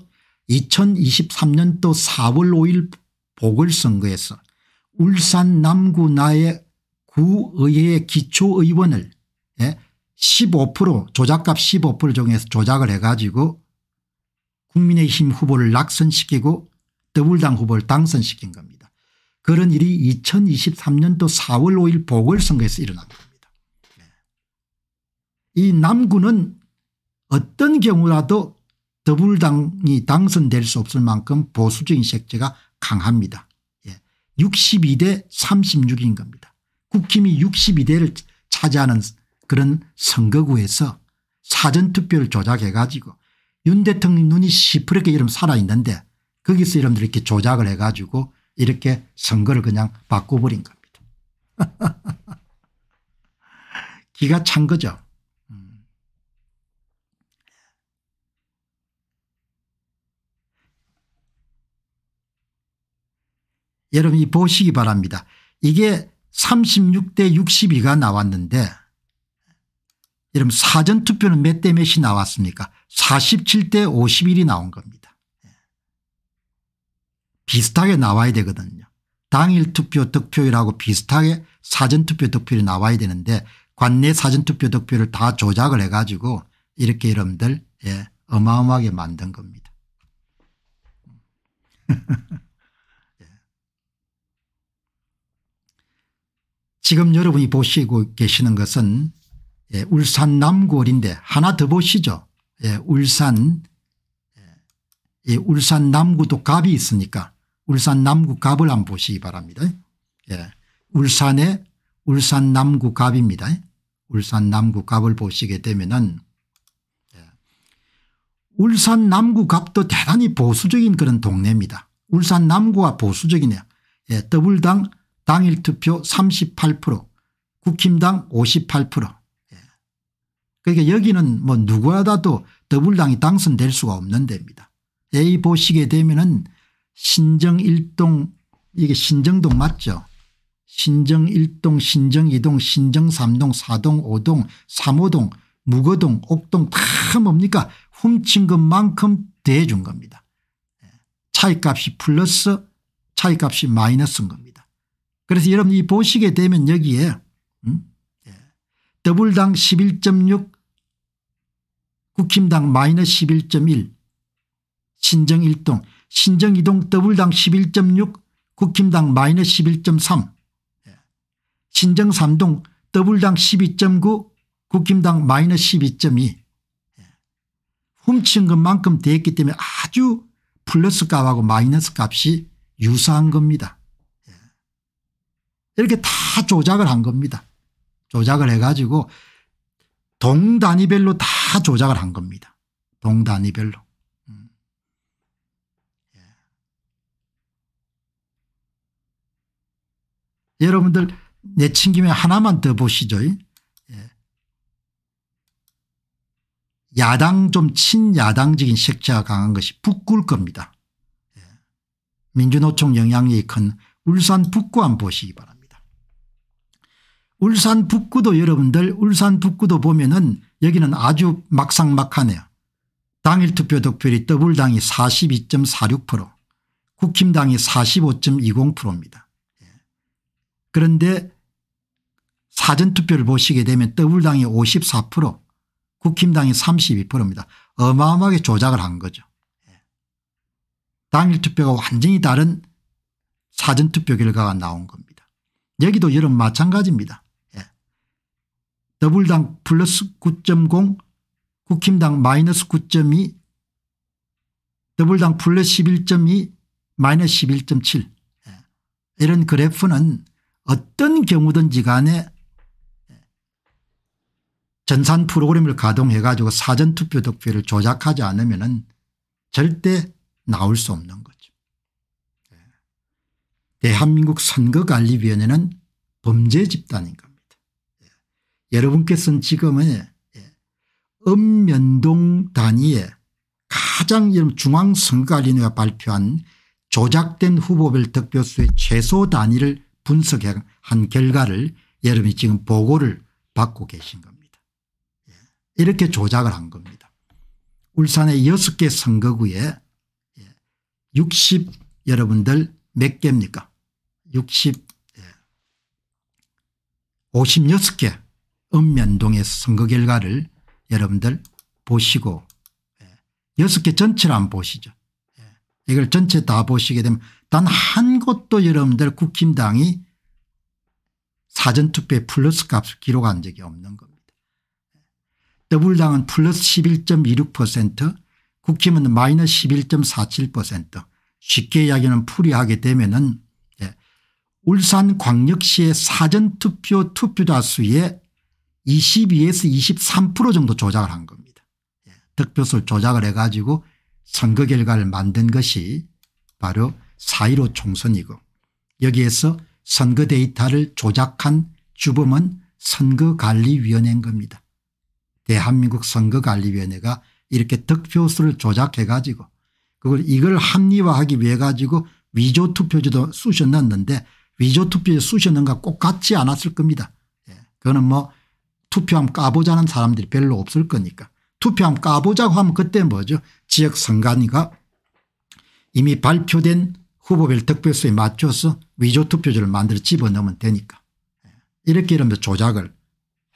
2023년도 4월 5일 보궐선거에서 울산 남구 나의 구의회 기초의원을 15% 예, 조작값 15% 중에서 조작을 해가지고 국민의힘 후보를 낙선시키고 더불당 후보를 당선시킨 겁니다. 그런 일이 2023년도 4월 5일 보궐선거에서 일어난 겁니다. 네. 이 남구는 어떤 경우라도 더불당이 당선될 수 없을 만큼 보수적인 색채가 강합니다. 예. 62대 36인 겁니다. 국힘이 62대를 차지하는 그런 선거구에서 사전투표를 조작해 가지고 윤 대통령 눈이 시퍼렇게 이름 살아있는데 거기서 여러분들 이렇게 조작을 해 가지고 이렇게 선거를 그냥 바꿔버린 겁니다. 기가 찬 거죠. 여러분이 보시기 바랍니다. 이게 36대 62가 나왔는데 여러분 사전투표는 몇 대 몇이 나왔습니까 47대 51이 나온 겁니다. 예. 비슷하게 나와야 되거든요. 당일 투표 득표율하고 비슷하게 사전투표 득표율이 나와야 되는데 관내 사전투표 득표를 다 조작을 해가지고 이렇게 여러분들 예, 어마어마하게 만든 겁니다. 지금 여러분이 보시고 계시는 것은 예, 울산 남구월인데 하나 더 보시죠. 예, 울산 예, 울산 남구도 갑이 있으니까 울산 남구 갑을 한번 보시기 바랍니다. 예, 울산의 울산 남구 갑입니다. 울산 남구 갑을 보시게 되면은 예, 울산 남구 갑도 대단히 보수적인 그런 동네입니다. 울산 남구가 보수적이네요. 예, 더블당 당일 투표 38% 국힘당 58% 예. 그러니까 여기는 뭐 누구라도 더불당이 당선될 수가 없는 데입니다. A 보시게 되면 은 신정일동 이게 신정동 맞죠 신정일동 신정이동 신정삼동 사동 오동 삼호동 무거동 옥동 다 뭡니까 훔친 것만큼 대해준 겁니다. 예. 차이값이 플러스 차이값이 마이너스인 겁니다. 그래서 여러분이 보시게 되면 여기에 음? 예. 더블당 11.6 국힘당 마이너스 11.1 신정 1동 신정 2동 더블당 11.6 국힘당 마이너스 11.3 예. 신정 3동 더블당 12.9 국힘당 마이너스 12.2 예. 훔친 것만큼 됐기 때문에 아주 플러스 값하고 마이너스 값이 유사한 겁니다. 이렇게 다 조작을 한 겁니다. 조작을 해가지고 동단위별로 다 조작을 한 겁니다. 동단위별로. 음. 예. 여러분들 내친 김에 하나만 더 보시죠. 예. 야당 좀 친야당적인 색채가 강한 것이 북구일 겁니다. 예. 민주노총 영향력이 큰 울산 북구 한 보시기 바랍니다. 울산 북구도 여러분들 울산 북구도 보면은 여기는 아주 막상막하네요. 당일 투표 득표율이 더블당이 42.46% 국힘당이 45.20%입니다. 예. 그런데 사전투표를 보시게 되면 더블당이 54% 국힘당이 32%입니다. 어마어마하게 조작을 한 거죠. 예. 당일 투표가 완전히 다른 사전투표 결과가 나온 겁니다. 여기도 여름 마찬가지입니다. 더블당 플러스 9.0 국힘당 마이너스 9.2 더블당 플러스 11.2 마이너스 11.7 예. 이런 그래프는 어떤 경우든지 간에 전산 프로그램을 가동해 가지고 사전투표 득표를 조작하지 않으면 은 절대 나올 수 없는 거죠. 예. 대한민국 선거관리위원회는 범죄 집단인 겁니다. 여러분께서는 지금은 예, 읍면동 단위에 가장 중앙선거관리위원회가 발표한 조작된 후보별 득표수의 최소 단위를 분석한 결과를 여러분이 지금 보고를 받고 계신 겁니다. 예, 이렇게 조작을 한 겁니다. 울산의 6개 선거구에 60 예, 여러분들 몇 개입니까 60 56개 읍면동의 선거 결과를 여러분들 보시고 예, 여섯 개 전체를 안 보시죠. 예, 이걸 전체 다 보시게 되면 단 한 곳도 여러분들 국힘당이 사전투표에 플러스 값을 기록한 적이 없는 겁니다. 예, 더블당은 플러스 11.26% 국힘은 마이너스 11.47% 쉽게 이야기하면 풀이하게 되면 은 울산광역시의 사전투표 투표자 수의 22에서 23% 정도 조작을 한 겁니다. 예, 득표수를 조작을 해 가지고 선거 결과를 만든 것이 바로 4.15 총선이고 여기에서 선거 데이터를 조작한 주범은 선거관리위원회인 겁니다. 대한민국 선거관리위원회가 이렇게 득표수를 조작해 가지고 그걸 이걸 합리화하기 위해 가지고 위조 투표지도 쑤셔 넣었는데 위조 투표지 쑤셔 넣은 거꼭 같지 않았을 겁니다. 예. 그거는 뭐 투표함 까보자는 사람들이 별로 없을 거니까. 투표함 까보자고 하면 그때 뭐죠? 지역 선관위가 이미 발표된 후보별 득표수에 맞춰서 위조 투표지를 만들어 집어넣으면 되니까. 예. 이렇게 이러면 조작을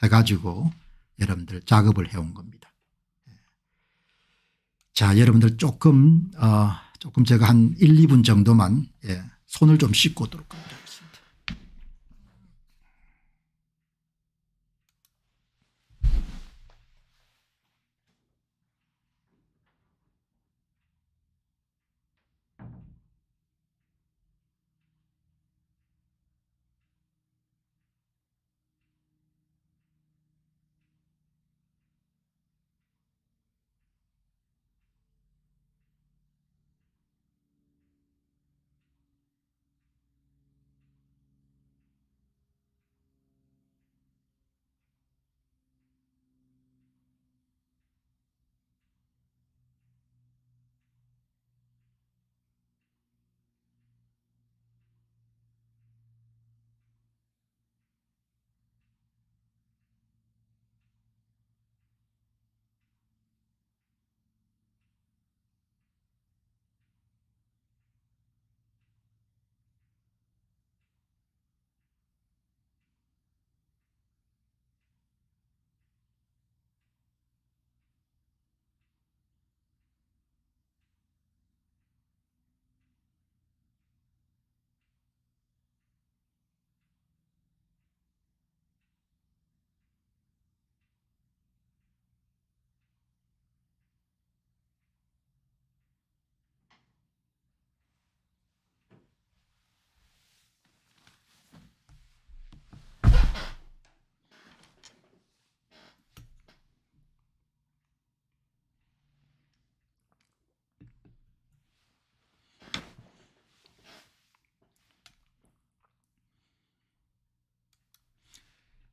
해가지고 여러분들 작업을 해온 겁니다. 예. 자 여러분들 조금 어, 조금 제가 한 1, 2분 정도만 예, 손을 좀 씻고 오도록 합니다.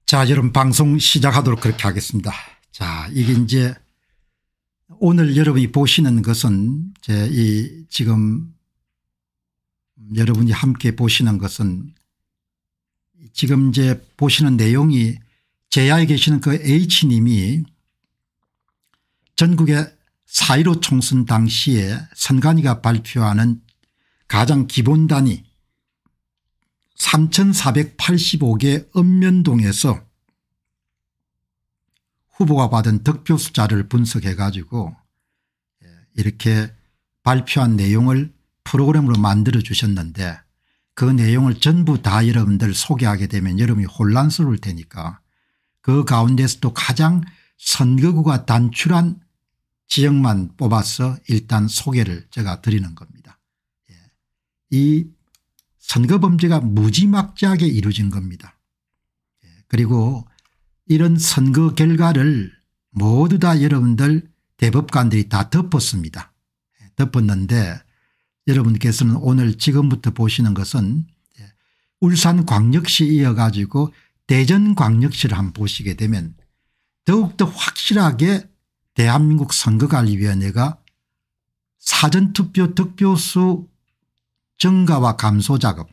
자 여러분 방송 시작하도록 그렇게 하겠습니다. 자 이게 이제 오늘 여러분이 보시는 것은 제이 지금 여러분이 함께 보시는 것은 지금 이제 보시는 내용이 제야에 계시는 그 H님이 전국의 사1 5 총선 당시에 선관위가 발표하는 가장 기본 단위 3485개 읍면동에서 후보가 받은 득표 숫자를 분석해 가지고 예, 이렇게 발표한 내용을 프로그램으로 만들어 주셨는데 그 내용을 전부 다 여러분들 소개하게 되면 여러분이 혼란스러울 테니까 그 가운데서도 가장 선거구가 단출한 지역만 뽑아서 일단 소개를 제가 드리는 겁니다. 예, 이 선거범죄가 무지막지하게 이루어진 겁니다. 예, 그리고 이런 선거 결과를 모두 다 여러분들 대법관들이 다 덮었습니다. 예, 덮었는데 여러분께서는 오늘 지금부터 보시는 것은 예, 울산광역시 이어가지고 대전광역시를 한번 보시게 되면 더욱더 확실하게 대한민국 선거관리위원회가 사전투표 득표수 증가와 감소 작업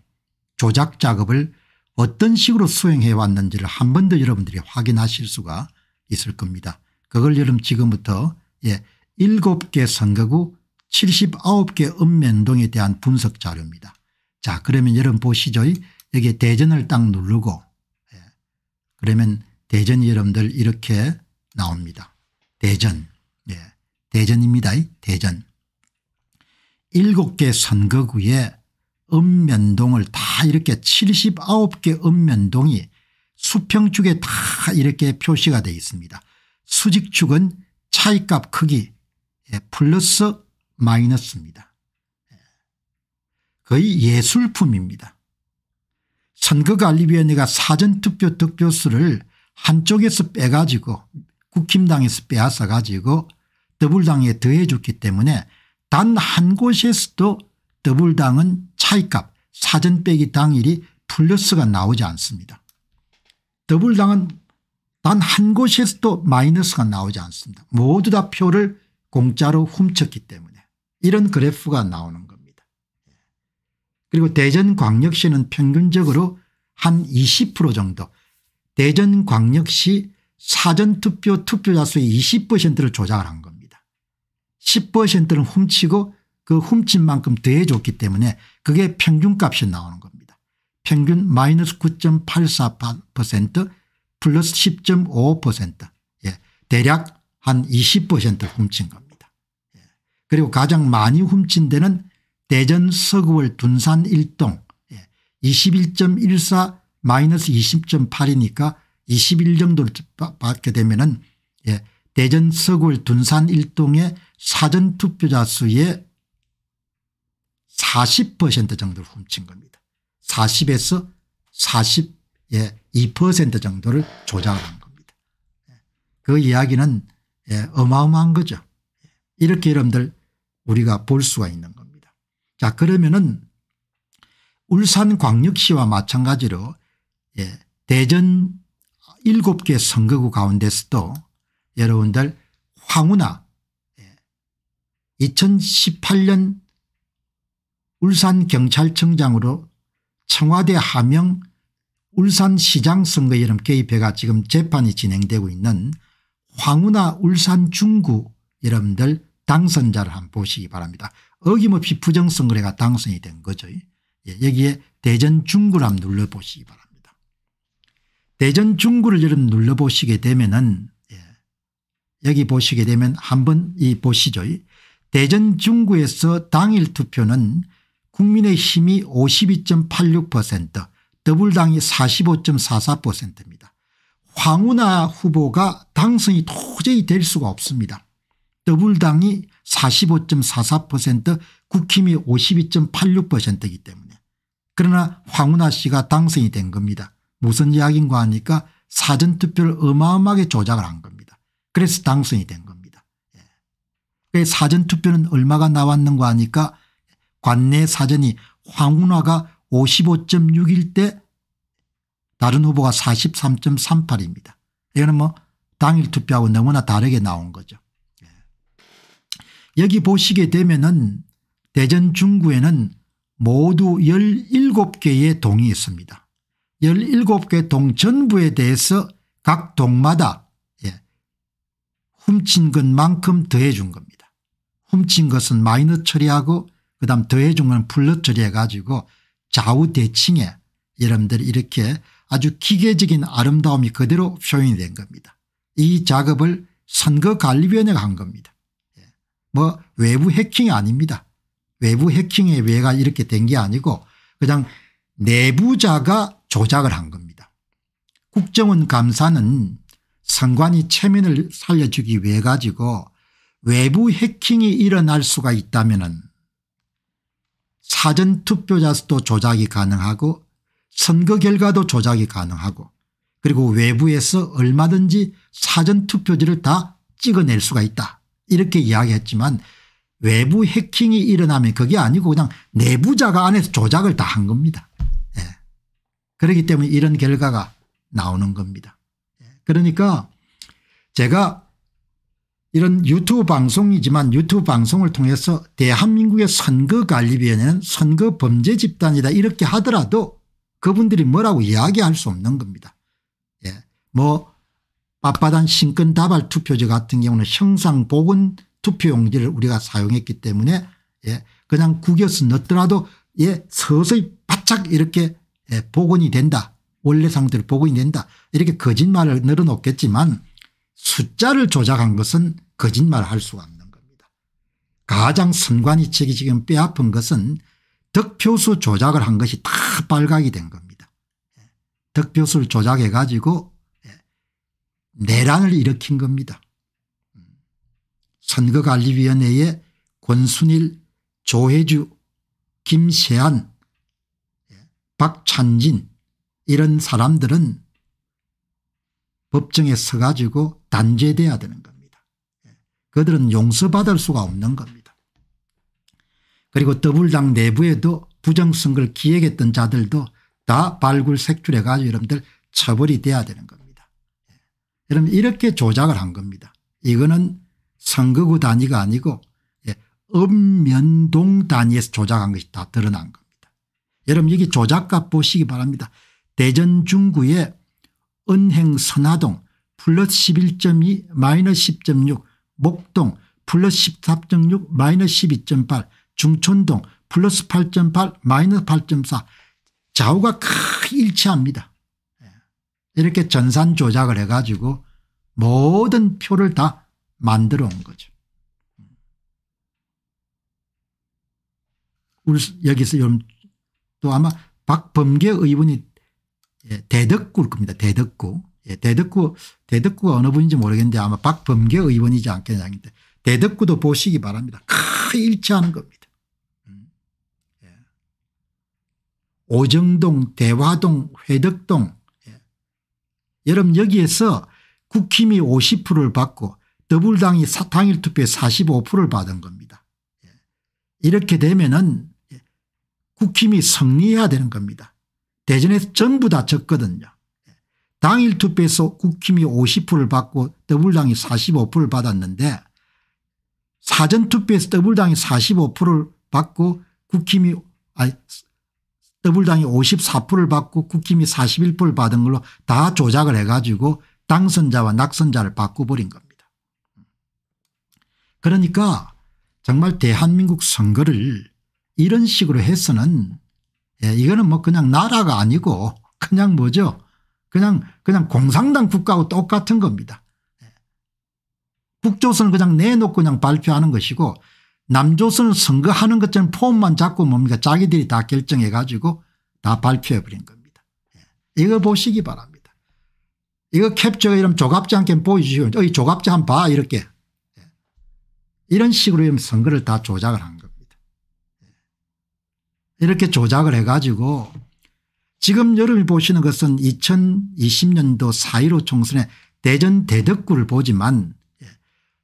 조작 작업을 어떤 식으로 수행해 왔는지를 한 번 더 여러분들이 확인하실 수가 있을 겁니다. 그걸 여러분 지금부터 예, 7개 선거구 79개 읍면동에 대한 분석 자료입니다. 자 그러면 여러분 보시죠. 여기 대전을 딱 누르고 예, 그러면 대전 여러분들 이렇게 나옵니다. 대전 예, 대전입니다. 대전 7개 선거구에 읍면동을 다 이렇게 79개 읍면동이 수평축에 다 이렇게 표시가 되어 있습니다. 수직축은 차이값 크기 예, 플러스 마이너스입니다. 예. 거의 예술품입니다. 선거관리위원회가 사전투표 득표수를 한쪽에서 빼가지고 국힘당에서 빼앗아 가지고 더불당에 더해줬기 때문에 단한 곳에서도 더블당은 차이값 사전 빼기 당일이 플러스가 나오지 않습니다. 더블당은 단 한 곳에서도 마이너스가 나오지 않습니다. 모두 다 표를 공짜로 훔쳤기 때문에 이런 그래프가 나오는 겁니다. 그리고 대전광역시는 평균적으로 한 20% 정도 대전광역시 사전투표 투표자 수의 20%를 조작을 한 겁니다. 10%는 훔치고 그 훔친 만큼 더해줬기 때문에 그게 평균값이 나오는 겁니다. 평균 마이너스 9 8 4 플러스 10.5% 예, 대략 한 20% 훔친 겁니다. 예. 그리고 가장 많이 훔친 데는 대전 서구월 둔산 1동 예, 21.14 마이너스 20.8이니까 21 정도를 받게 되면은 예, 대전 서구월 둔산 1동에 사전투표자 수의 40% 정도를 훔친 겁니다. 40에서 40의 2% 정도를 조작한 겁니다. 그 이야기는 예, 어마어마한 거죠. 이렇게 여러분들 우리가 볼 수가 있는 겁니다. 자 그러면은 울산광역시와 마찬가지로 예, 대전 7개 선거구 가운데서도 여러분들 황우나 2018년 울산경찰청장으로 청와대 하명 울산시장 선거에 이름 개입해가 지금 재판이 진행되고 있는 황운하 울산중구 여러분들 당선자를 한번 보시기 바랍니다. 어김없이 부정선거를 가 당선이 된 거죠. 예, 여기에 대전 중구를 한번 눌러보시기 바랍니다. 대전 중구를 여러분 눌러보시게 되면은 예, 여기 보시게 되면 한번 이 보시죠. 대전 중구에서 당일 투표는 국민의힘이 52.86% 더불당이 45.44%입니다. 황운하 후보가 당선이 도저히 될 수가 없습니다. 더불당이 45.44% 국힘이 52.86%이기 때문에 그러나 황운하 씨가 당선이 된 겁니다. 무슨 이야기인가 하니까 사전투표를 어마어마하게 조작을 한 겁니다. 그래서 당선이 된그 사전투표는 얼마가 나왔는가 하니까 관내 사전이 황운화가 5 5 6일때 다른 후보가 43.38입니다. 이거는 뭐 당일 투표하고 너무나 다르게 나온 거죠. 예. 여기 보시게 되면은 대전 중구에는 모두 17개의 동이 있습니다. 17개 동 전부에 대해서 각 동마다 예, 훔친 것만큼 더해 준 겁니다. 훔친 것은 마이너 처리하고 그 다음 더해준 건 플러 처리해 가지고 좌우 대칭에 여러분들 이렇게 아주 기계적인 아름다움이 그대로 표현이 된 겁니다. 이 작업을 선거관리위원회가 한 겁니다. 예. 뭐 외부 해킹이 아닙니다. 외부 해킹의 외가 이렇게 된 게 아니고 그냥 내부자가 조작을 한 겁니다. 국정원 감사는 선관위 체면을 살려주기 위해 가지고 외부 해킹이 일어날 수가 있다면 사전투표자도 수 조작이 가능하고 선거 결과도 조작이 가능하고 그리고 외부에서 얼마든지 사전투표지를 다 찍어낼 수가 있다 이렇게 이야기했지만 외부 해킹이 일어나면 그게 아니고 그냥 내부자가 안에서 조작을 다 한 겁니다. 예. 그렇기 때문에 이런 결과가 나오는 겁니다. 예. 그러니까 제가 이런 유튜브 방송이지만 유튜브 방송을 통해서 대한민국의 선거관리위원회는 선거 범죄 집단이다 이렇게 하더라도 그분들이 뭐라고 이야기할 수 없는 겁니다. 예. 뭐 빳빳한 신권 다발 투표제 같은 경우는 형상복원 투표용지를 우리가 사용했기 때문에 예. 그냥 구겨서 넣더라도 예. 서서히 바짝 이렇게 예. 복원이 된다. 원래 상태로 복원이 된다. 이렇게 거짓말을 늘어놓겠지만 숫자를 조작한 것은 거짓말할 수가 없는 겁니다. 가장 선관위 측이 지금 빼앗픈 것은 득표수 조작을 한 것이 다 발각이 된 겁니다. 득표수를 조작해 가지고 예, 내란을 일으킨 겁니다. 선거관리위원회에 권순일 조혜주 김세한 예, 박찬진 이런 사람들은 법정에 서가지고 단죄돼야 되는 겁니다. 그들은 용서받을 수가 없는 겁니다. 그리고 더불당 내부에도 부정선거를 기획했던 자들도 다 발굴 색출해 가지고 여러분들 처벌이 돼야 되는 겁니다. 예. 여러분 이렇게 조작을 한 겁니다. 이거는 선거구 단위가 아니고 읍면동 예, 단위에서 조작한 것이 다 드러난 겁니다. 여러분 여기 조작값 보시기 바랍니다. 대전 중구의 은행 선화동 플러스 11.2 마이너스 10.6 목동 플러스 14.6 마이너스 12.8 중촌동 플러스 8.8 마이너스 8.4 좌우가 크게 일치합니다. 예. 이렇게 전산 조작을 해가지고 모든 표를 다 만들어 온 거죠. 여기서 또 아마 박범계 의원이 예, 대덕구일 겁니다. 대덕구. 예, 대덕구, 대덕구가 어느 분인지 모르겠는데 아마 박범계 의원이지 않겠냐 대덕구도 보시기 바랍니다. 크게 일치하는 겁니다. 음. 예. 오정동, 대화동, 회덕동. 예. 여러분 여기에서 국힘이 50%를 받고 더불당이 당일 투표에 45%를 받은 겁니다. 예. 이렇게 되면은 예, 국힘이 승리해야 되는 겁니다. 대전에서 전부 다 졌거든요. 당일 투표에서 국힘이 50%를 받고 더블당이 45%를 받았는데 사전투표에서 더블당이 45%를 받고 국힘이 아니 더블당이 54%를 받고 국힘이 41%를 받은 걸로 다 조작을 해가지고 당선자와 낙선자를 바꿔버린 겁니다. 그러니까 정말 대한민국 선거를 이런 식으로 해서는 예, 이거는 뭐 그냥 나라가 아니고 그냥 뭐죠 그냥 그냥 공산당 국가하고 똑같은 겁니다. 네. 북조선을 그냥 내놓고 그냥 발표하는 것이고 남조선을 선거하는 것처럼 폼만 잡고 뭡니까 자기들이 다 결정해 가지고 다 발표해 버린 겁니다. 네. 이거 보시기 바랍니다. 이거 캡처가 이런 조갑지 않게 보여주시고 이 조갑지 한봐 이렇게 네. 이런 식으로 이런 선거를 다 조작을 한 겁니다. 이렇게 조작을 해가지고 지금 여러분이 보시는 것은 2020년도 4.15 총선의 대전 대덕구를 보지만 예,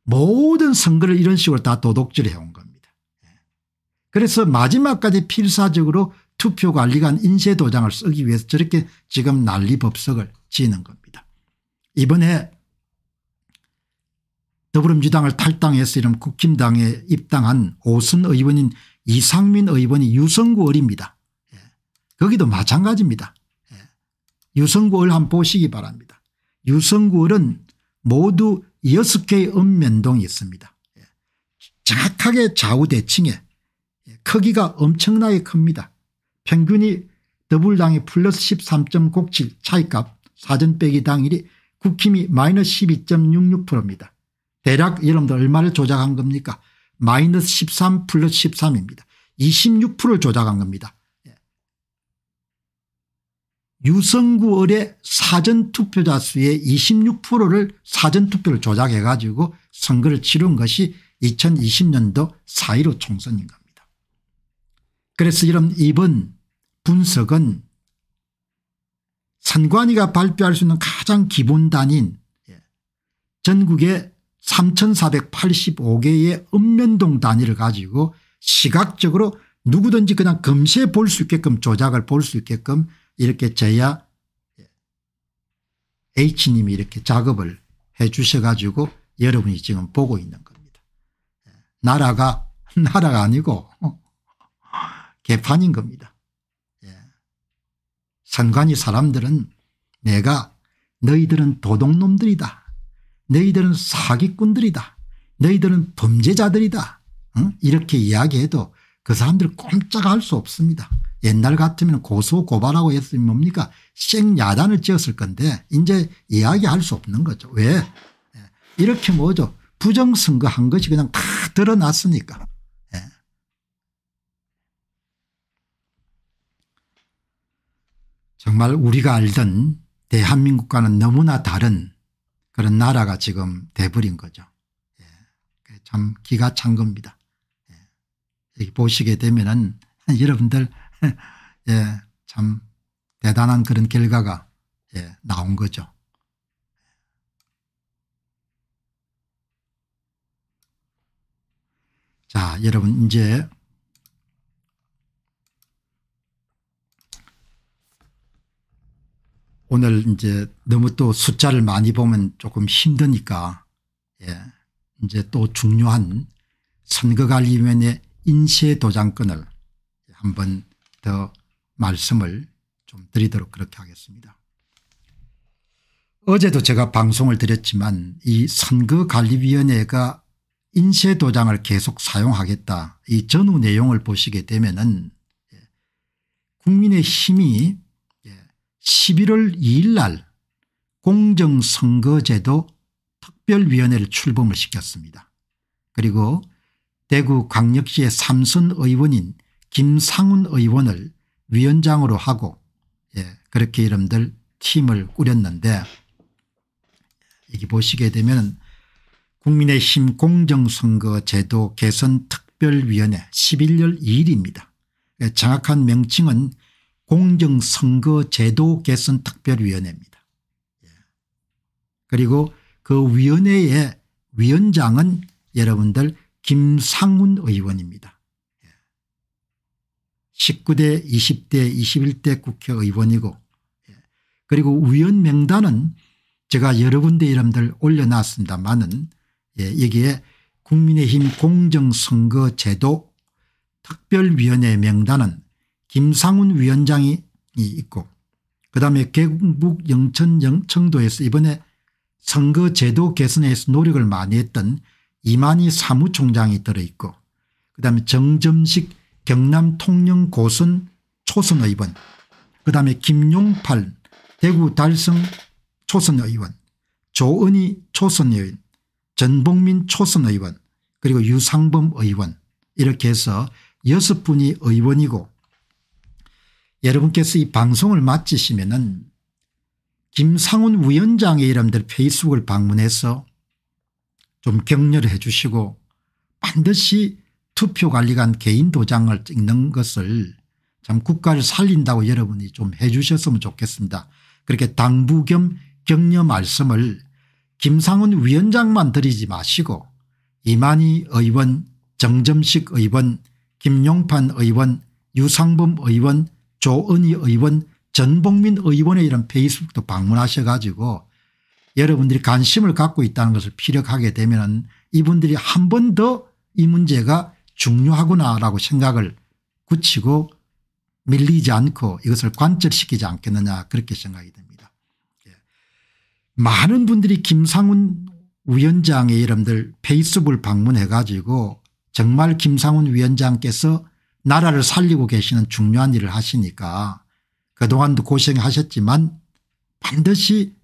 모든 선거를 이런 식으로 다도덕질해온 겁니다. 예. 그래서 마지막까지 필사적으로 투표관리관 인쇄도장을 쓰기 위해서 저렇게 지금 난리법석을 지는 겁니다. 이번에 더불어민주당을 탈당해서 이런 국힘당에 입당한 오순 의원인 이상민 의원이 유성구 의입니다 거기도 마찬가지입니다. 예. 유성구을 한번 보시기 바랍니다. 유성구을은 모두 6개의 읍면동이 있습니다. 예. 정확하게 좌우대칭에 예, 크기가 엄청나게 큽니다. 평균이 더블당이 플러스 13.07 차이값 사전 빼기 당일이 국힘이 마이너스 12.66%입니다. 대략 여러분들 얼마를 조작한 겁니까? 마이너스 13 플러스 13입니다. 26%를 조작한 겁니다. 유성구 월의 사전투표자 수의 26%를 사전투표를 조작해 가지고 선거를 치른 것이 2020년도 4.15 총선인 겁니다. 그래서 이런 이번 분석은 선관위가 발표할 수 있는 가장 기본 단인 예, 전국의 3485개의 읍면동 단위를 가지고 시각적으로 누구든지 그냥 검시해 볼 수 있게끔 조작을 볼 수 있게끔 이렇게 저야 H님이 이렇게 작업을 해 주셔가지고 여러분이 지금 보고 있는 겁니다. 나라가 나라가 아니고 개판인 겁니다. 예. 선관위 사람들은 내가 너희들은 도둑놈들이다. 너희들은 사기꾼들이다. 너희들은 범죄자들이다. 응? 이렇게 이야기해도 그 사람들은 꼼짝할 수 없습니다. 옛날 같으면 고소고발하고 했으면 뭡니까 생야단을 지었을 건데 이제 이야기할 수 없는 거죠. 왜 예. 이렇게 뭐죠 부정선거한 것이 그냥 다 드러났으니까. 예. 정말 우리가 알던 대한민국과는 너무나 다른 그런 나라가 지금 돼버린 거죠. 예. 참 기가 찬 겁니다. 예. 보시게 되면 은 여러분들 예, 참 대단한 그런 결과가 예, 나온 거죠. 자, 여러분 이제 오늘 이제 너무 또 숫자를 많이 보면 조금 힘드니까 예, 이제 또 중요한 선거관리위원회 인쇄 도장권을 한번 더 말씀을 좀 드리도록 그렇게 하겠습니다. 어제도 제가 방송을 드렸지만 이 선거관리위원회가 인쇄도장을 계속 사용하겠다 이 전후 내용을 보시게 되면 은 예, 국민의힘이 11월 예, 2일 날 공정선거제도 특별위원회를 출범을 시켰습니다. 그리고 대구 광역시의 삼선 의원인 김상훈 의원을 위원장으로 하고 예, 그렇게 이름들 팀을 꾸렸는데 여기 보시게 되면 국민의힘 공정선거제도 개선특별위원회 11월 2일입니다. 예, 정확한 명칭은 공정선거제도 개선특별위원회입니다. 예. 그리고 그 위원회의 위원장은 여러분들 김상훈 의원입니다. 19대 20대 21대 국회의원이고 예. 그리고 위원 명단은 제가 여러 군데 이름들 올려놨습니다만은 예, 여기에 국민의힘 공정선거제도 특별위원회 명단은 김상훈 위원장이 있고 그다음에 경북 영천 영청도에서 이번에 선거제도 개선에서 노력을 많이 했던 이만희 사무총장이 들어있고 그다음에 정점식 경남 통영 고순 초선의원 그 다음에 김용팔 대구 달성 초선의원 조은희 초선의원 전봉민 초선의원 그리고 유상범 의원 이렇게 해서 여섯 분이 의원이고 여러분께서 이 방송을 마치시면 은 김상훈 위원장의 이름들 페이스북을 방문해서 좀 격려를 해 주시고 반드시 투표관리관 개인 도장을 찍는 것을 참 국가를 살린다고 여러분이 좀 해 주셨으면 좋겠습니다. 그렇게 당부 겸 격려 말씀을 김상훈 위원장만 드리지 마시고 이만희 의원 정점식 의원 김용판 의원 유상범 의원 조은희 의원 전복민 의원의 이런 페이스북도 방문하셔 가지고 여러분들이 관심을 갖고 있다는 것을 피력하게 되면 이분들이 한 번 더 이 문제가 중요하구나라고 생각을 굳히고 밀리지 않고 이것을 관철시키지 않겠느냐 그렇게 생각이 됩니다. 예. 많은 분들이 김상훈 위원장의 여러분들 페이스북을 방문해 가지고 정말 김상훈 위원장께서 나라를 살리고 계시는 중요한 일을 하시니까 그동안도 고생하셨지만 반드시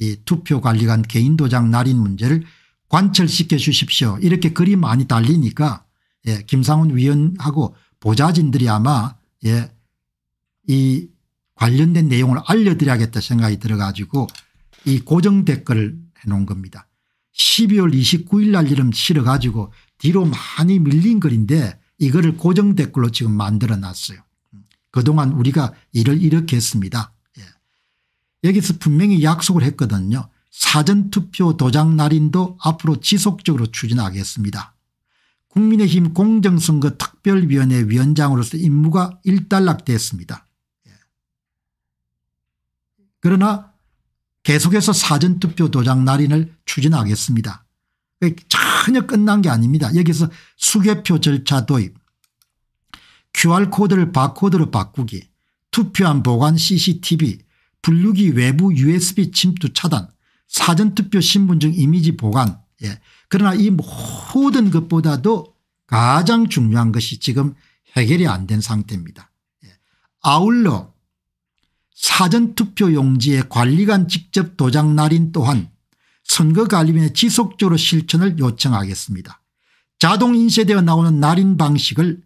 이 투표관리관 개인도장 날인 문제를 관철시켜 주십시오 이렇게 글이 많이 달리니까 예, 김상훈 위원하고 보좌진들이 아마 예, 이 관련된 내용을 알려드려야겠다 생각이 들어가지고 이 고정 댓글을 해놓은 겁니다. 12월 29일 날 이름 실어가지고 뒤로 많이 밀린 글인데 이거를 고정 댓글로 지금 만들어 놨어요. 그동안 우리가 일을 이렇게 했습니다. 예. 여기서 분명히 약속을 했거든요. 사전투표 도장 날인도 앞으로 지속적으로 추진하겠습니다. 국민의힘 공정선거 특별위원회 위원장으로서 임무가 일단락됐습니다. 예. 그러나 계속해서 사전투표 도장 날인을 추진하겠습니다. 전혀 끝난 게 아닙니다. 여기서 수개표 절차 도입 QR코드를 바코드로 바꾸기 투표함 보관 CCTV 분류기 외부 USB 침투 차단 사전투표 신분증 이미지 보관 예. 그러나 이 모든 것보다도 가장 중요한 것이 지금 해결이 안 된 상태입니다. 예. 아울러 사전투표 용지의 관리관 직접 도장 날인 또한 선거관리위원회 지속적으로 실천을 요청하겠습니다. 자동 인쇄되어 나오는 날인 방식을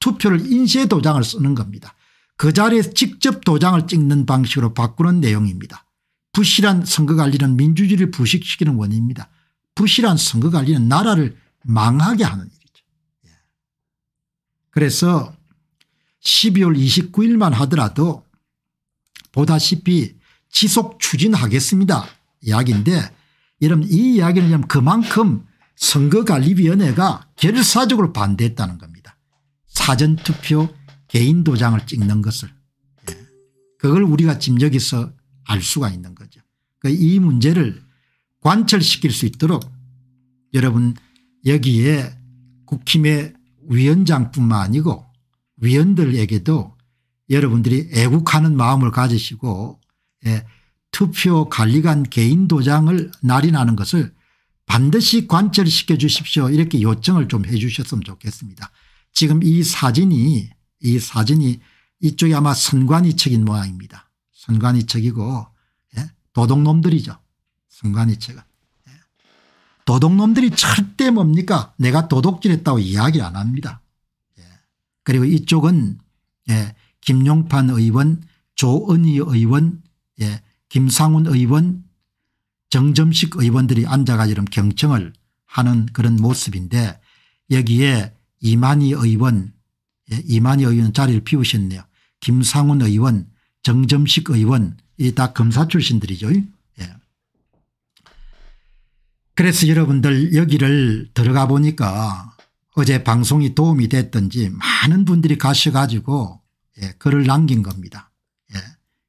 투표를 인쇄 도장을 쓰는 겁니다. 그 자리에서 직접 도장을 찍는 방식으로 바꾸는 내용입니다. 부실한 선거관리는 민주주의를 부식시키는 원인입니다. 부실한 선거관리는 나라를 망하게 하는 일이죠. 예. 그래서 12월 29일만 하더라도 보다시피 지속 추진하겠습니다 이야기인데 이런 이 이야기를 그만큼 선거관리위원회가 결사적으로 반대했다는 겁니다. 사전투표 개인 도장을 찍는 것을 예. 그걸 우리가 지금 여기서 알 수가 있는 거죠. 그이 그러니까 문제를 관철시킬 수 있도록 여러분 여기에 국힘의 위원장뿐만 아니고 위원들에게도 여러분들이 애국하는 마음을 가지시고 예, 투표 관리관 개인 도장을 날인하는 것을 반드시 관철시켜 주십시오 이렇게 요청을 좀 해 주셨으면 좋겠습니다. 지금 이 사진이 이 사진이 이쪽이 아마 선관위 측인 모양입니다. 선관위 측이고 예? 도둑놈들이죠. 순간이체가. 도둑놈들이 절대 뭡니까 내가 도둑질했다고 이야기를 안 합니다. 예. 그리고 이쪽은 예, 김용판 의원 조은희 의원 예, 김상훈 의원 정점식 의원들이 앉아가지고 경청을 하는 그런 모습인데 여기에 이만희 의원 이만희 의원 자리를 비우셨네요. 김상훈 의원 정점식 의원 이다 검사 출신들이죠. 그래서 여러분들 여기를 들어가 보니까 어제 방송이 도움이 됐든지 많은 분들이 가셔가지고 예, 글을 남긴 겁니다. 예.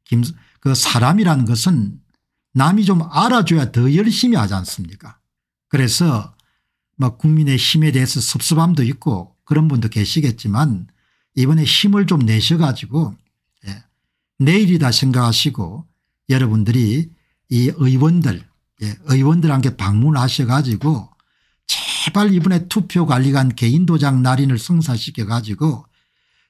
김, 그 사람이라는 것은 남이 좀 알아줘야 더 열심히 하지 않습니까 그래서 뭐 국민의 힘에 대해서 섭섭함도 있고 그런 분도 계시겠지만 이번에 힘을 좀 내셔가지고 예. 내일이다 생각하시고 여러분들이 이 의원들 예, 의원들한테 방문하셔 가지고 제발 이번에 투표관리관 개인도장 날인을 성사시켜 가지고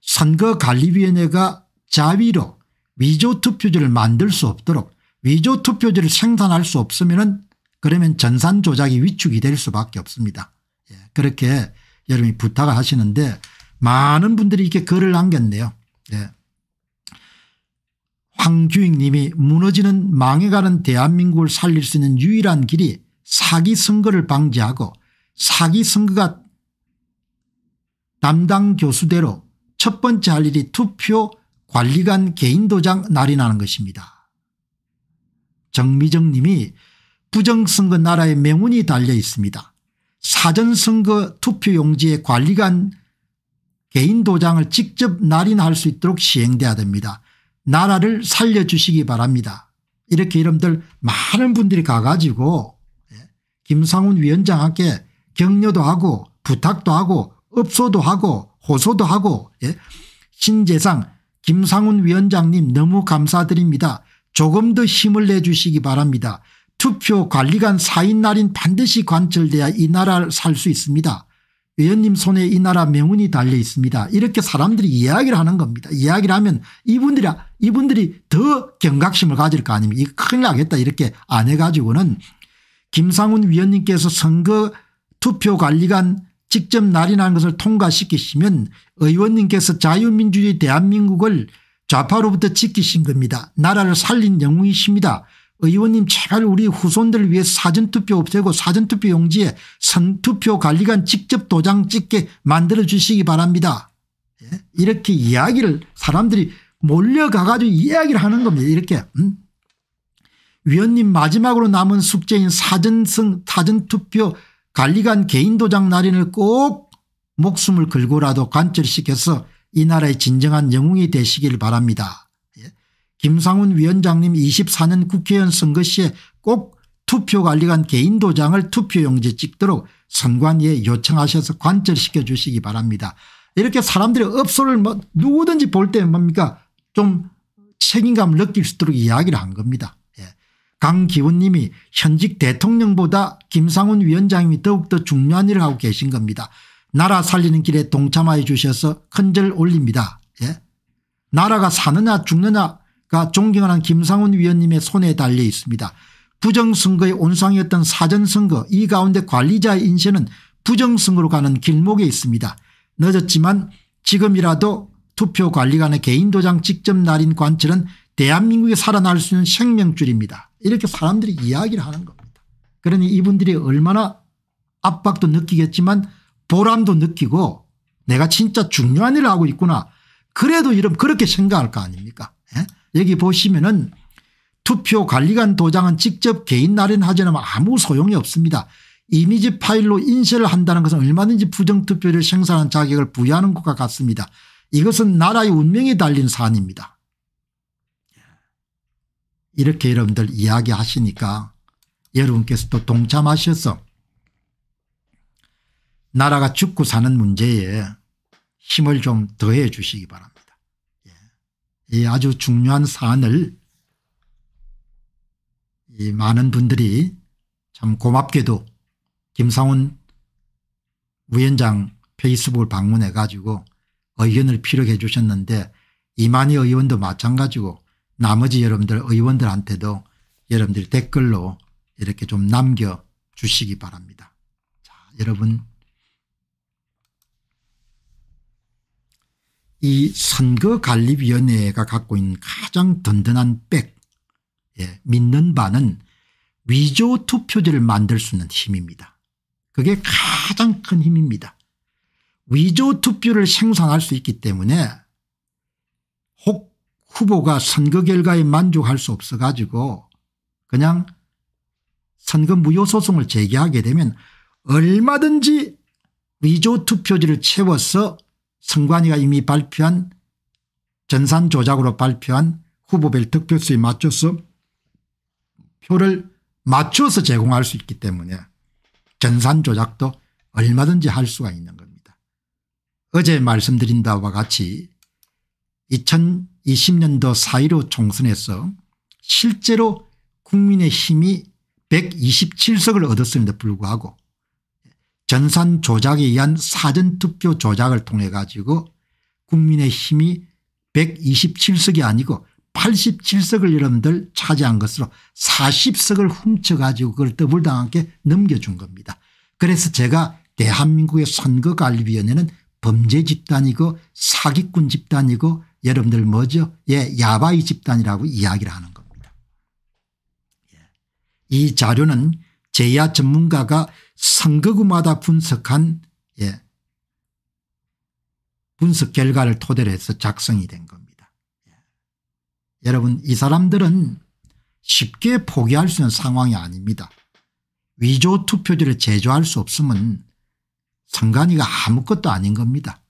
선거관리위원회가 자위로 위조투표지를 만들 수 없도록 위조투표지를 생산할 수 없으면 은 그러면 전산 조작이 위축이 될 수밖에 없습니다. 예, 그렇게 여러분이 부탁을 하시는데 많은 분들이 이렇게 글을 남겼네요. 예. 황규익님이 무너지는 망해가는 대한민국을 살릴 수 있는 유일한 길이 사기 선거를 방지하고 사기 선거가 담당 교수대로 첫 번째 할 일이 투표 관리관 개인도장 날인하는 것입니다. 정미정 님이 부정선거 나라의 명운이 달려 있습니다. 사전선거 투표용지에 관리관 개인도장을 직접 날인할 수 있도록 시행돼야 됩니다. 나라를 살려주시기 바랍니다. 이렇게 여러분들 많은 분들이 가가지고 예, 김상훈 위원장한테 격려도 하고 부탁도 하고 업소도 하고 호소도 하고 예, 신재상 김상훈 위원장님 너무 감사드립니다. 조금 더 힘을 내주시기 바랍니다. 투표 관리관 사인 날인 반드시 관철돼야 이 나라를 살 수 있습니다. 의원님 손에 이 나라 명운이 달려 있습니다. 이렇게 사람들이 이야기를 하는 겁니다. 이야기를 하면 이분들이 이분들이 더 경각심을 가질 거 아닙니까 큰일 나겠다 이렇게 안 해가지고는 김상훈 위원님께서 선거 투표관리관 직접 날인하는 것을 통과시키시면 의원님께서 자유민주주의 대한민국을 좌파로부터 지키신 겁니다. 나라를 살린 영웅이십니다. 의원님 제발 우리 후손들을 위해 사전투표 없애고 사전투표 용지에 선투표 관리관 직접 도장 찍게 만들어 주시기 바랍니다. 예? 이렇게 이야기를 사람들이 몰려가 가지고 이야기를 하는 겁니다. 이렇게 음? 위원님 마지막으로 남은 숙제인 사전승 사전투표 관리관 개인도장 날인을 꼭 목숨을 걸고라도 관철시켜서 이 나라의 진정한 영웅이 되시길 바랍니다. 김상훈 위원장님 24년 국회의원 선거 시에 꼭 투표관리관 개인 도장을 투표용지 찍도록 선관위에 요청하셔서 관철시켜 주시기 바랍니다. 이렇게 사람들이 업소를 뭐 누구든지 볼 때 뭡니까 좀 책임감을 느낄 수 있도록 이야기를 한 겁니다. 예. 강기훈 님이 현직 대통령보다 김상훈 위원장님이 더욱더 중요한 일을 하고 계신 겁니다. 나라 살리는 길에 동참하여 주셔서 큰절 올립니다. 예. 나라가 사느냐 죽느냐 가 존경하는 김상훈 위원님의 손에 달려 있습니다. 부정선거의 온상이었던 사전선거 이 가운데 관리자의 인쇄는 부정선거로 가는 길목에 있습니다. 늦었지만 지금이라도 투표관리관의 개인도장 직접 날인 관철은 대한민국이 살아날 수 있는 생명줄입니다. 이렇게 사람들이 이야기를 하는 겁니다. 그러니 이분들이 얼마나 압박도 느끼겠지만 보람도 느끼고 내가 진짜 중요한 일을 하고 있구나. 그래도 이름 그렇게 생각할 거 아닙니까 여기 보시면은 투표관리관 도장은 직접 개인 날인하지 않으면 아무 소용이 없습니다. 이미지 파일로 인쇄를 한다는 것은 얼마든지 부정투표를 생산한 자격을 부여하는 것과 같습니다. 이것은 나라의 운명이 달린 사안입니다. 이렇게 여러분들 이야기하시니까 여러분께서도 동참하셔서 나라가 죽고 사는 문제에 힘을 좀 더해 주시기 바랍니다. 이 아주 중요한 사안을 이 많은 분들이 참 고맙게도 김상훈 위원장 페이스북을 방문해 가지고 의견을 피력해 주셨는데 이만희 의원도 마찬가지고 나머지 여러분들 의원들한테도 여러분들 댓글로 이렇게 좀 남겨주시기 바랍니다. 자 여러분 이 선거관리위원회가 갖고 있는 가장 든든한 백 예, 믿는 바는 위조 투표지를 만들 수 있는 힘입니다. 그게 가장 큰 힘입니다. 위조 투표를 생산할 수 있기 때문에 혹 후보가 선거 결과에 만족할 수 없어 가지고 그냥 선거 무효 소송을 제기하게 되면 얼마든지 위조 투표지를 채워서 선관위가 이미 발표한 전산 조작으로 발표한 후보별 득표수에 맞춰서 표를 맞춰서 제공할 수 있기 때문에 전산 조작도 얼마든지 할 수가 있는 겁니다. 어제 말씀드린 바와 같이 2020년도 4.15 총선에서 실제로 국민의 힘이 127석을 얻었음에도 불구하고 전산 조작에 의한 사전투표 조작을 통해 가지고 국민의 힘이 127석이 아니고 87석을 여러분들 차지한 것으로 40석을 훔쳐가지고 그걸 더블당한게 넘겨준 겁니다. 그래서 제가 대한민국의 선거관리위원회는 범죄 집단이고 사기꾼 집단이고 여러분들 뭐죠 예 야바이 집단이라고 이야기를 하는 겁니다. 예. 이 자료는 제야 전문가가 선거구마다 분석한 예, 분석 결과를 토대로 해서 작성이 된 겁니다. 예. 여러분 이 사람들은 쉽게 포기할 수 있는 상황이 아닙니다. 위조 투표지를 제조할 수 없으면 선관위가 아무것도 아닌 겁니다.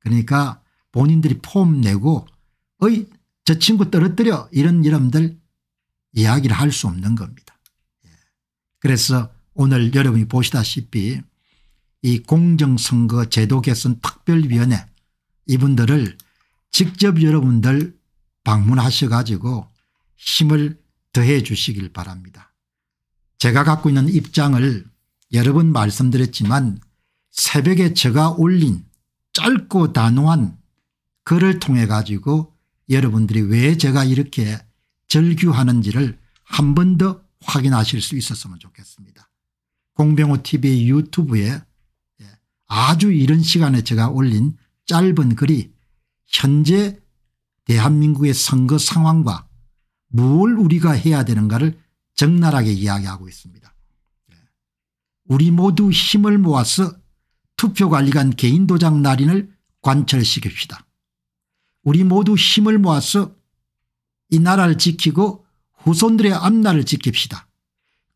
그러니까 본인들이 폼 내고 어이 저 친구 떨어뜨려 이런 이름들 이야기를 할 수 없는 겁니다. 예. 그래서 오늘 여러분이 보시다시피 이 공정선거 제도 개선 특별위원회 이분들을 직접 여러분들 방문하셔 가지고 힘을 더해 주시길 바랍니다. 제가 갖고 있는 입장을 여러 번 말씀드렸지만 새벽에 제가 올린 짧고 단호한 글을 통해 가지고 여러분들이 왜 제가 이렇게 절규하는지를 한 번 더 확인하실 수 있었으면 좋겠습니다. 공병호TV 유튜브에 예, 아주 이른 시간에 제가 올린 짧은 글이 현재 대한민국의 선거 상황과 뭘 우리가 해야 되는가를 적나라하게 이야기하고 있습니다. 예. 우리 모두 힘을 모아서 투표관리관 개인도장 날인을 관철시킵시다. 우리 모두 힘을 모아서 이 나라를 지키고 후손들의 앞날을 지킵시다.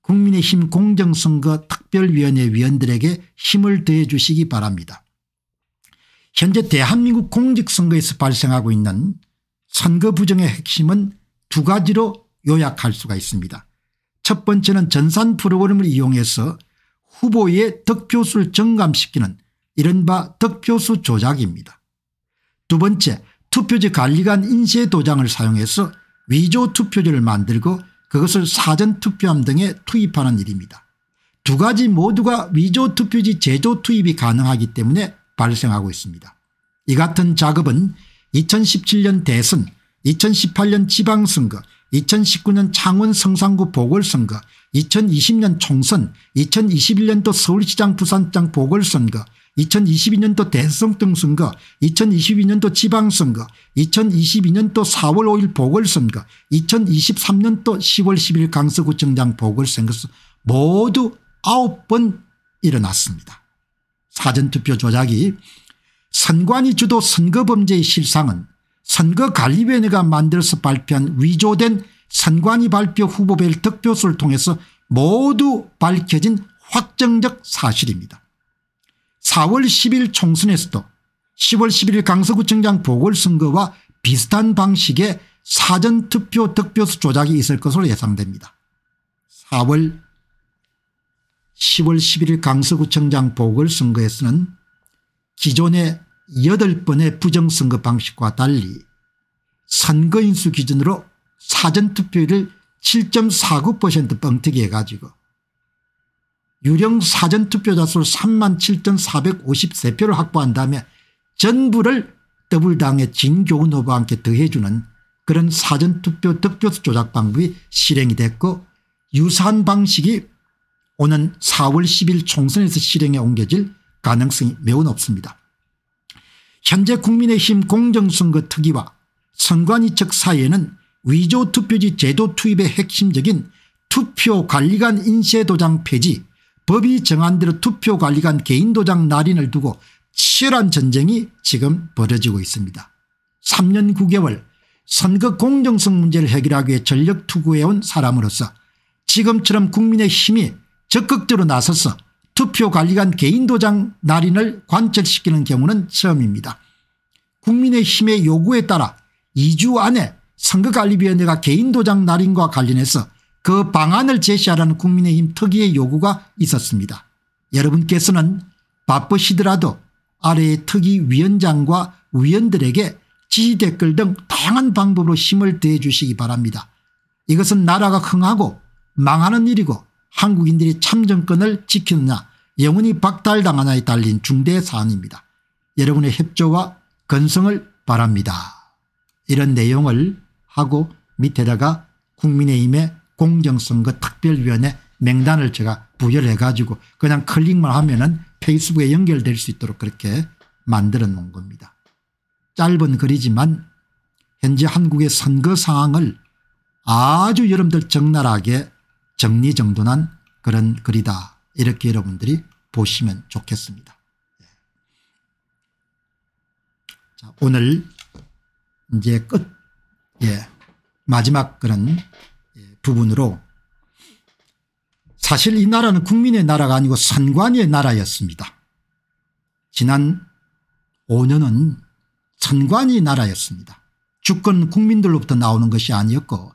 국민의힘 공정선거 특별위원회 위원들에게 힘을 더해 주시기 바랍니다. 현재 대한민국 공직선거에서 발생하고 있는 선거 부정의 핵심은 두 가지로 요약할 수가 있습니다. 첫 번째는 전산 프로그램을 이용해서 후보의 득표수를 증감시키는 이른바 득표수 조작입니다. 두 번째 투표지 관리관 인쇄 도장을 사용해서 위조 투표지를 만들고 그것을 사전투표함 등에 투입하는 일입니다. 두 가지 모두가 위조투표지 제조 투입이 가능하기 때문에 발생하고 있습니다. 이 같은 작업은 2017년 대선 2018년 지방선거 2019년 창원 성산구 보궐선거 2020년 총선 2021년도 서울시장 부산장 보궐선거 2022년도 대성동 선거 2022년도 지방선거 2022년도 4월 5일 보궐선거 2023년도 10월 10일 강서구청장 보궐선거 모두 9번 일어났습니다. 사전투표 조작이 선관위 주도 선거범죄의 실상은 선거관리위원회가 만들어서 발표한 위조된 선관위 발표 후보별 득표수를 통해서 모두 밝혀진 확정적 사실입니다. 4월 10일 총선에서도 10월 11일 강서구청장 보궐선거와 비슷한 방식의 사전투표 득표수 조작이 있을 것으로 예상됩니다. 4월 10월 11일 강서구청장 보궐선거에서는 기존의 8번의 부정선거 방식과 달리 선거인수 기준으로 사전투표율을 7.49% 뻥튀기해가지고 유령 사전투표자 수 3만 7,453표를 확보한다면 전부를 더블당의 진교훈 후보와 함께 더해주는 그런 사전투표 득표수 조작 방법이 실행이 됐고 유사한 방식이 오는 4월 10일 총선에서 실행에 옮겨질 가능성이 매우 높습니다. 현재 국민의힘 공정선거 특위와 선관위 측 사이에는 위조투표지 제도 투입의 핵심적인 투표 관리관 인쇄 도장 폐지 법이 정한 대로 투표관리관 개인도장 날인을 두고 치열한 전쟁이 지금 벌어지고 있습니다. 3년 9개월 선거 공정성 문제를 해결하기 위해 전력 투구해온 사람으로서 지금처럼 국민의 힘이 적극적으로 나서서 투표관리관 개인도장 날인을 관철시키는 경우는 처음입니다. 국민의힘의 요구에 따라 2주 안에 선거관리위원회가 개인도장 날인과 관련해서 그 방안을 제시하라는 국민의힘 특위의 요구가 있었습니다. 여러분께서는 바쁘시더라도 아래의 특위 위원장과 위원들에게 지지댓글 등 다양한 방법으로 힘을 더해 주시기 바랍니다. 이것은 나라가 흥하고 망하는 일이고 한국인들이 참정권을 지키느냐 영원히 박탈당하냐에 달린 중대 사안입니다. 여러분의 협조와 건성을 바랍니다. 이런 내용을 하고 밑에다가 국민의힘의 공정선거 그 특별위원회 명단을 제가 부여를 해가지고 그냥 클릭만 하면 은 페이스북에 연결될 수 있도록 그렇게 만들어 놓은 겁니다. 짧은 글이지만 현재 한국의 선거 상황을 아주 여러분들 적나라하게 정리정돈한 그런 글이다 이렇게 여러분들이 보시면 좋겠습니다. 예. 자, 오늘 이제 끝 예, 마지막 그런 부분으로 사실 이 나라는 국민의 나라가 아니고 선관위의 나라였습니다. 지난 5년은 선관위 나라였습니다. 주권 국민들로부터 나오는 것이 아니었고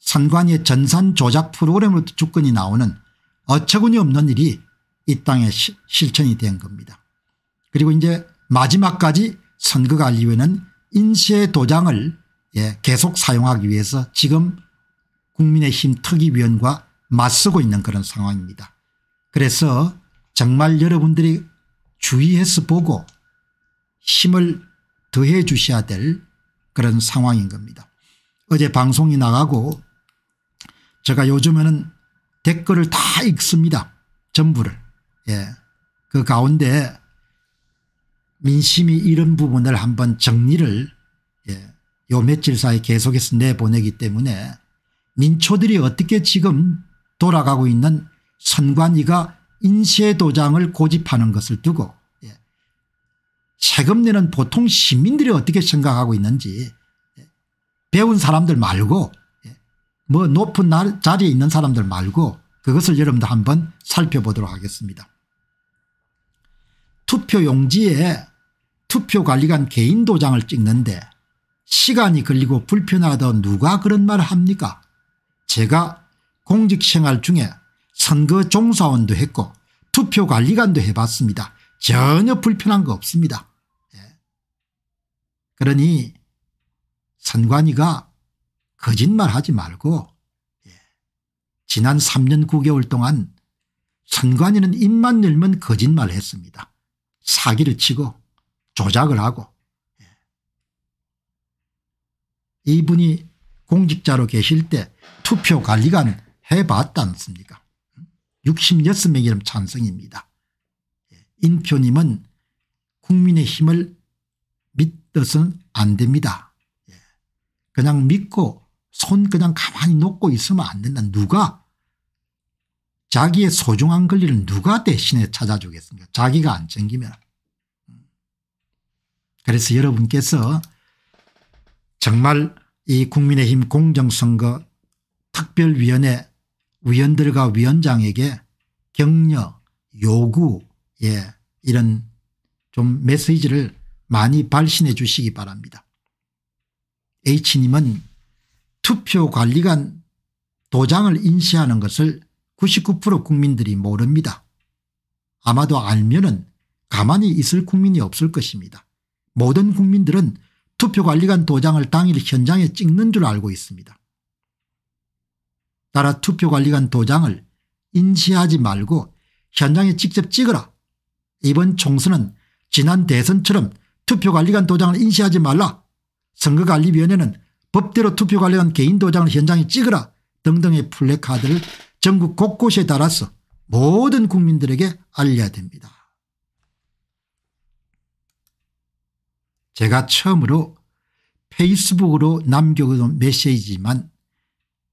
선관위의 전산 조작 프로그램으로부터 주권이 나오는 어처구니 없는 일이 이 땅에 시, 실천이 된 겁니다. 그리고 이제 마지막까지 선거 관리위는 인쇄 도장을 예, 계속 사용하기 위해서 지금 국민의힘 특위위원과 맞서고 있는 그런 상황입니다. 그래서 정말 여러분들이 주의해서 보고 힘을 더해 주셔야 될 그런 상황인 겁니다. 어제 방송이 나가고 제가 요즘에는 댓글을 다 읽습니다. 전부를. 예. 그 가운데 민심이 이런 부분을 한번 정리를 예. 요 며칠 사이 계속해서 내보내기 때문에 민초들이 어떻게 지금 돌아가고 있는 선관위가 인쇄도장을 고집하는 것을 두고 예, 세금 내는 보통 시민들이 어떻게 생각하고 있는지 예, 배운 사람들 말고 예, 뭐 높은 자리에 있는 사람들 말고 그것을 여러분도 한번 살펴보도록 하겠습니다. 투표 용지에 투표관리관 개인 도장을 찍는데 시간이 걸리고 불편하다 누가 그런 말을 합니까 제가 공직생활 중에 선거 종사원도 했고 투표관리관도 해봤습니다. 전혀 불편한 거 없습니다. 예. 그러니 선관위가 거짓말하지 말고 예. 지난 3년 9개월 동안 선관위는 입만 열면 거짓말을 했습니다. 사기를 치고 조작을 하고 예. 이분이 공직자로 계실 때 투표관리관 해봤지 않습니까 66명 이름 찬성입니다. 예, 인표님은 국민의 힘을 믿어서는 안 됩니다. 예, 그냥 믿고 손 그냥 가만히 놓고 있으면 안 된다. 누가 자기의 소중한 권리를 누가 대신에 찾아주겠습니까 자기가 안 챙기면. 그래서 여러분께서 정말 이 국민의힘 공정선거 특별위원회 위원들과 위원장에게 격려 요구 예 이런 좀 메시지를 많이 발신해 주시기 바랍니다. H님은 투표관리관 도장을 인쇄하는 것을 99% 국민들이 모릅니다. 아마도 알면 은 가만히 있을 국민이 없을 것입니다. 모든 국민들은 투표관리관 도장을 당일 현장에 찍는 줄 알고 있습니다. 따라 투표관리관 도장을 인시하지 말고 현장에 직접 찍어라. 이번 총선은 지난 대선처럼 투표관리관 도장을 인시하지 말라. 선거관리위원회는 법대로 투표관리관 개인 도장을 현장에 찍어라 등등의 플래카드를 전국 곳곳에 달아서 모든 국민들에게 알려야 됩니다. 제가 처음으로 페이스북으로 남겨놓은 메시지만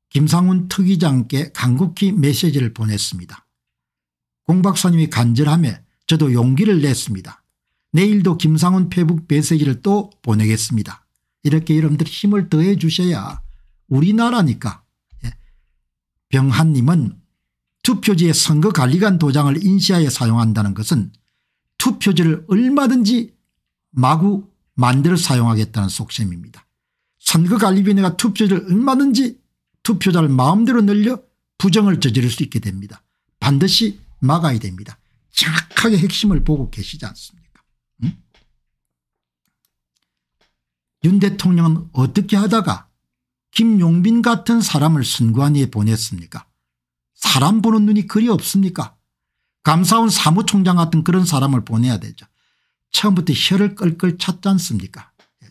김상훈 특위장께 간곡히 메시지를 보냈습니다. 공 박사님이 간절함에 저도 용기를 냈습니다. 내일도 김상훈 페북 메시지를 또 보내겠습니다. 이렇게 여러분들 힘을 더해 주셔야 우리나라니까 예. 병한님은 투표지에 선거관리관 도장을 인시하여 사용한다는 것은 투표지를 얼마든지 마구 만들어 사용하겠다는 속셈입니다. 선거관리비원가 투표지를 얼마든지 투표자를 마음대로 늘려 부정을 저지를 수 있게 됩니다. 반드시 막아야 됩니다. 정확하게 핵심을 보고 계시지 않습니까 응? 윤 대통령은 어떻게 하다가 김용빈 같은 사람을 선관위에 보냈습니까 사람 보는 눈이 그리 없습니까 감사원 사무총장 같은 그런 사람을 보내야 되죠. 처음부터 혀를 끌끌 찼지 않습니까 예.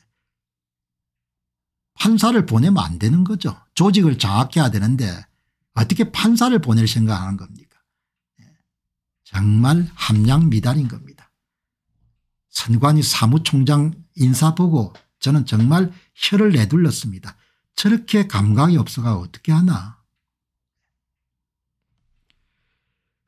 판사를 보내면 안 되는 거죠. 조직을 장악해야 되는데 어떻게 판사를 보낼 생각하는 겁니까 예. 정말 함량 미달인 겁니다. 선관위 사무총장 인사 보고 저는 정말 혀를 내둘렀습니다. 저렇게 감각이 없어가 어떻게 하나.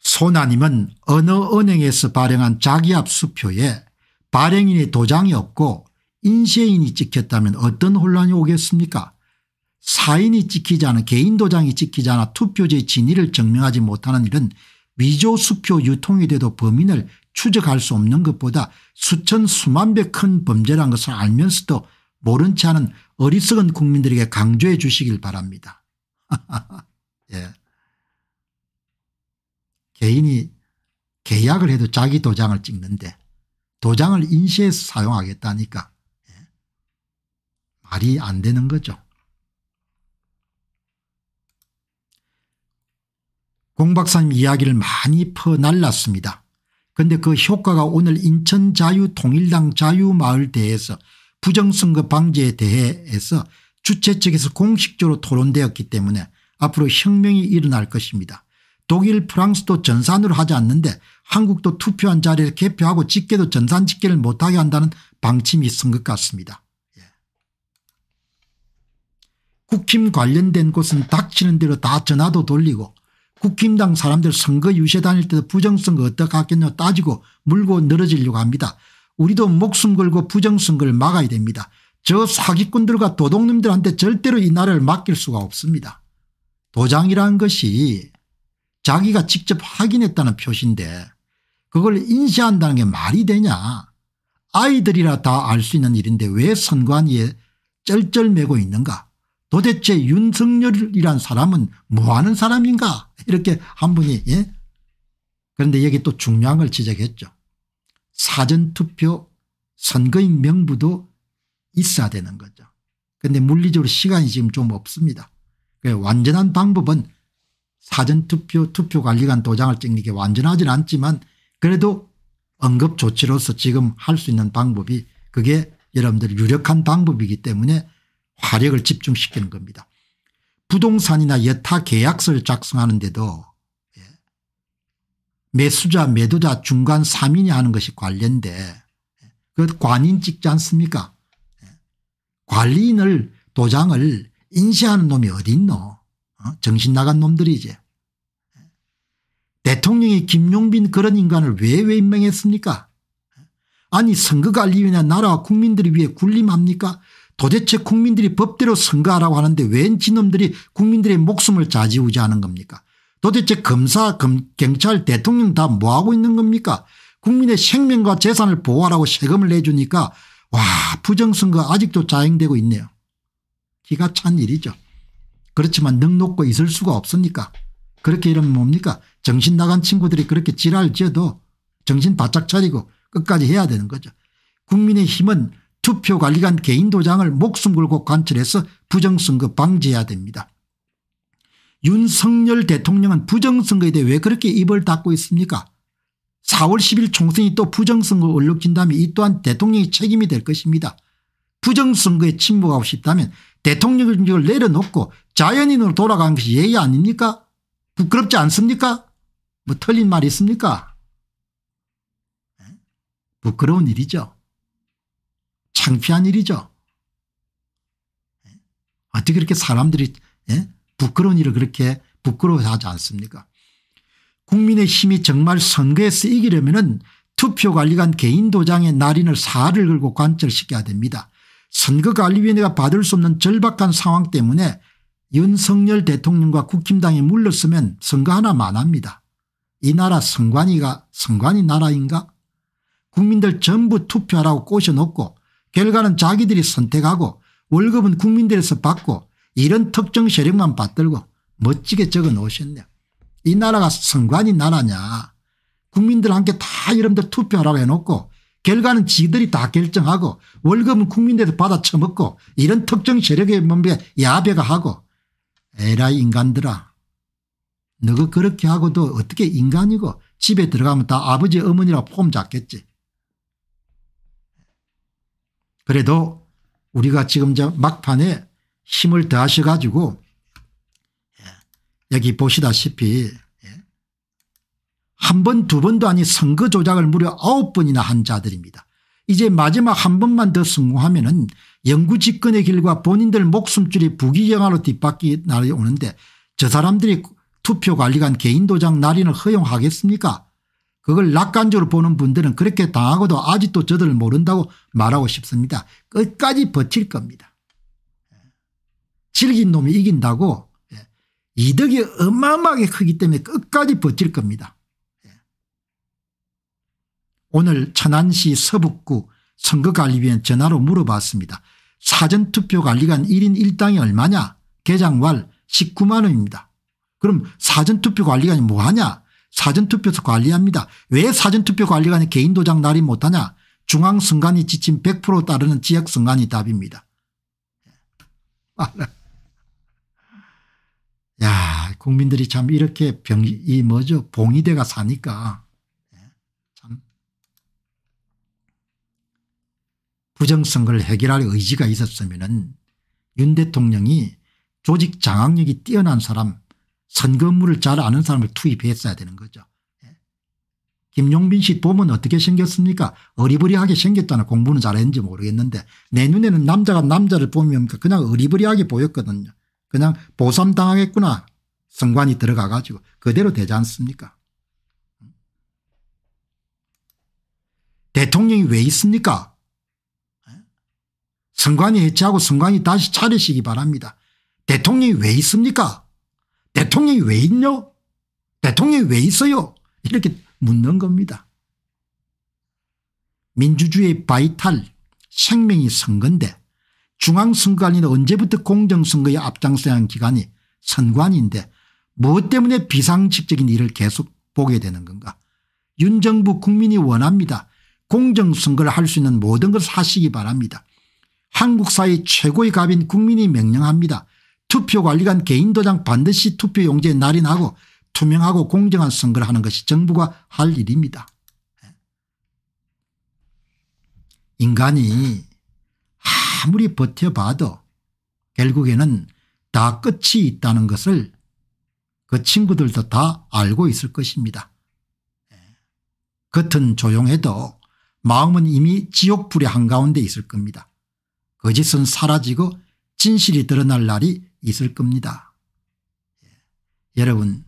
소나님은 어느 은행에서 발행한 자기압 수표에 발행인의 도장이 없고 인쇄인이 찍혔다면 어떤 혼란이 오겠습니까 사인이 찍히지 않아 개인 도장이 찍히지 않아 투표지의 진위를 증명하지 못하는 일은 위조 수표 유통이 돼도 범인을 추적할 수 없는 것보다 수천 수만 배 큰 범죄란 것을 알면서도 모른 채 하는 어리석은 국민들에게 강조해 주시길 바랍니다. 예. 개인이 계약을 해도 자기 도장을 찍는데 도장을 인쇄해서 사용하겠다니까 예. 말이 안 되는 거죠. 공 박사님 이야기를 많이 퍼날랐습니다. 그런데 그 효과가 오늘 인천 자유통일당 자유마을대회에서 부정선거 방지에 대해서 주최 측에서 공식적으로 토론되었기 때문에 앞으로 혁명이 일어날 것입니다. 독일 프랑스도 전산으로 하지 않는데 한국도 투표한 자리를 개표하고 집계도 전산 집계를 못하게 한다는 방침이 있은 것 같습니다. 예. 국힘 관련된 곳은 닥치는 대로 다 전화도 돌리고 국힘당 사람들 선거 유세 다닐 때도 부정선거 어떻게 하겠냐 따지고 물고 늘어지려고 합니다. 우리도 목숨 걸고 부정선거를 막아야 됩니다. 저 사기꾼들과 도둑놈들한테 절대로 이 나라를 맡길 수가 없습니다. 도장이라는 것이 자기가 직접 확인했다는 표시인데 그걸 인쇄한다는 게 말이 되냐 아이들이라 다 알 수 있는 일인데 왜 선관위에 쩔쩔매고 있는가 도대체 윤석열이란 사람은 뭐하는 사람인가 이렇게 한 분이 예? 그런데 여기 또 중요한 걸 지적했죠. 사전투표 선거인 명부도 있어야 되는 거죠. 그런데 물리적으로 시간이 지금 좀 없습니다. 완전한 방법은 사전투표 투표관리관 도장을 찍는 게 완전하진 않지만 그래도 응급조치로서 지금 할 수 있는 방법이 그게 여러분들 유력한 방법이기 때문에 화력을 집중시키는 겁니다. 부동산이나 여타 계약서를 작성하는 데도 예, 매수자 매도자 중간 3인이 하는 것이 관련인데그 예, 관인 찍지 않습니까 예, 관리인을 도장을 인쇄하는 놈이 어디 있노 어? 정신 나간 놈들이지 대통령이 김용빈 그런 인간을 왜, 왜 임명했습니까 아니 선거관리위원회 나라 와 국민들을 위해 군림합니까 도대체 국민들이 법대로 선거하라고 하는데 웬 지놈들이 국민들의 목숨을 좌지우지하는 겁니까 도대체 검사 검, 경찰 대통령 다 뭐하고 있는 겁니까 국민의 생명과 재산을 보호하라고 세금을 내주니까 와 부정선거 아직도 자행되고 있네요. 기가 찬 일이죠. 그렇지만 능 놓고 있을 수가 없으니까 그렇게 이러면 뭡니까 정신 나간 친구들이 그렇게 지랄 지어도 정신 바짝 차리고 끝까지 해야 되는 거죠. 국민의 힘은 투표관리관 개인도장을 목숨 걸고 관철해서 부정선거 방지해야 됩니다. 윤석열 대통령은 부정선거에 대해 왜 그렇게 입을 닫고 있습니까 4월 10일 총선이 또 부정선거 얼룩진다면 이 또한 대통령의 책임이 될 것입니다. 부정선거에 침묵하고 싶다면 대통령직을 내려놓고 자연인으로 돌아간 것이 예의 아닙니까 부끄럽지 않습니까 뭐 틀린 말이 있습니까 예? 부끄러운 일이죠. 창피한 일이죠. 어떻게 그렇게 사람들이 예? 부끄러운 일을 그렇게 부끄러워하지 않습니까 국민의 힘이 정말 선거에서 이기려면 투표관리관 개인도장의 날인을 사흘을 걸고 관철시켜야 됩니다. 선거관리위원회가 받을 수 없는 절박한 상황 때문에 윤석열 대통령과 국힘당이 물렀으면 선거 하나 만합니다. 이 나라 선관위가 선관위 나라인가? 국민들 전부 투표하라고 꼬셔놓고 결과는 자기들이 선택하고 월급은 국민들에서 받고 이런 특정 세력만 받들고 멋지게 적어 놓으셨네요. 이 나라가 선관위 나라냐 국민들 함께 다 여러분들 투표하라고 해놓고 결과는 지들이 다 결정하고 월급은 국민들에서 받아 처먹고 이런 특정 세력의 몸에 야배가 하고 에라이 인간들아 너가 그렇게 하고도 어떻게 인간이고 집에 들어가면 다 아버지 어머니라 고폼 잡겠지 그래도 우리가 지금 저 막판에 힘을 더하셔 가지고 예, 여기 보시다시피 예, 한번 두 번도 아니 선거 조작을 무려 아홉 번이나 한 자들입니다. 이제 마지막 한 번만 더 성공하면 은 영구 집권의 길과 본인들 목숨줄이 부귀영화로 뒷바퀴 날이 오는데 저 사람들이 투표 관리관 개인 도장 날인을 허용하겠습니까 그걸 낙관적으로 보는 분들은 그렇게 당하고도 아직도 저들을 모른다고 말하고 싶습니다. 끝까지 버틸 겁니다. 질긴 놈이 이긴다고 예. 이득이 어마어마하게 크기 때문에 끝까지 버틸 겁니다. 예. 오늘 천안시 서북구 선거관리위원 전화로 물어봤습니다. 사전투표 관리관 1인 1당이 얼마냐 개장왈 19만 원입니다. 그럼 사전투표 관리관이 뭐하냐 사전투표소 관리합니다. 왜 사전투표 관리관이 개인 도장 날인 못하냐 중앙선관위 지침 100% 따르는 지역선관위 답입니다. 예. 아, 네. 야 국민들이 참 이렇게 병, 이 뭐죠 봉이대가 사니까 예, 참 부정선거를 해결할 의지가 있었으면 윤 대통령이 조직 장악력이 뛰어난 사람 선거물을 잘 아는 사람을 투입했어야 되는 거죠. 예. 김용빈 씨 보면 어떻게 생겼습니까? 어리버리하게 생겼잖아. 공부는 잘했는지 모르겠는데 내 눈에는 남자가 남자를 보면 그냥 어리버리하게 보였거든요. 그냥 보쌈당하겠구나. 성관이 들어가 가지고 그대로 되지 않습니까? 대통령이 왜 있습니까? 성관이 예? 해체하고 성관이 다시 차리시기 바랍니다. 대통령이 왜 있습니까? 대통령이 왜 있냐? 대통령이 왜 있어요? 이렇게 묻는 겁니다. 민주주의 의 바이탈 생명이 선거인데 중앙선관위는 언제부터 공정선거에 앞장서야 한 기관이 선관위인데 무엇 때문에 비상식적인 일을 계속 보게 되는 건가 윤 정부 국민이 원합니다. 공정선거를 할 수 있는 모든 것을 하시기 바랍니다. 한국 사회 최고의 갑인 국민이 명령합니다. 투표관리관 개인도장 반드시 투표용지에 날인하고 투명하고 공정한 선거를 하는 것이 정부가 할 일입니다. 인간이 아무리 버텨봐도 결국에는 다 끝이 있다는 것을 그 친구들도 다 알고 있을 것입니다. 겉은 조용해도 마음은 이미 지옥불의 한가운데 있을 겁니다. 거짓은 사라지고 진실이 드러날 날이 있을 겁니다. 예. 여러분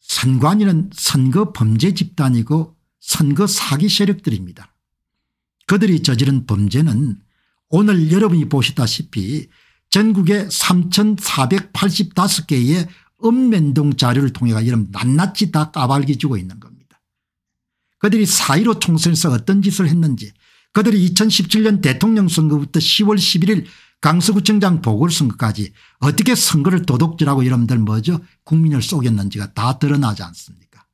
선관위는 선거 범죄 집단이고 선거 사기 세력들입니다. 그들이 저지른 범죄는 오늘 여러분이 보시다시피 전국에 3485개의 읍면동 자료를 통해서 이런 낱낱이 다 까발기지고 있는 겁니다. 그들이 4.15 총선에서 어떤 짓을 했는지 그들이 2017년 대통령 선거부터 10월 11일 강서구청장 보궐선거까지 어떻게 선거를 도둑질하고 여러분들 뭐죠 국민을 속였는지가 다 드러나지 않습니까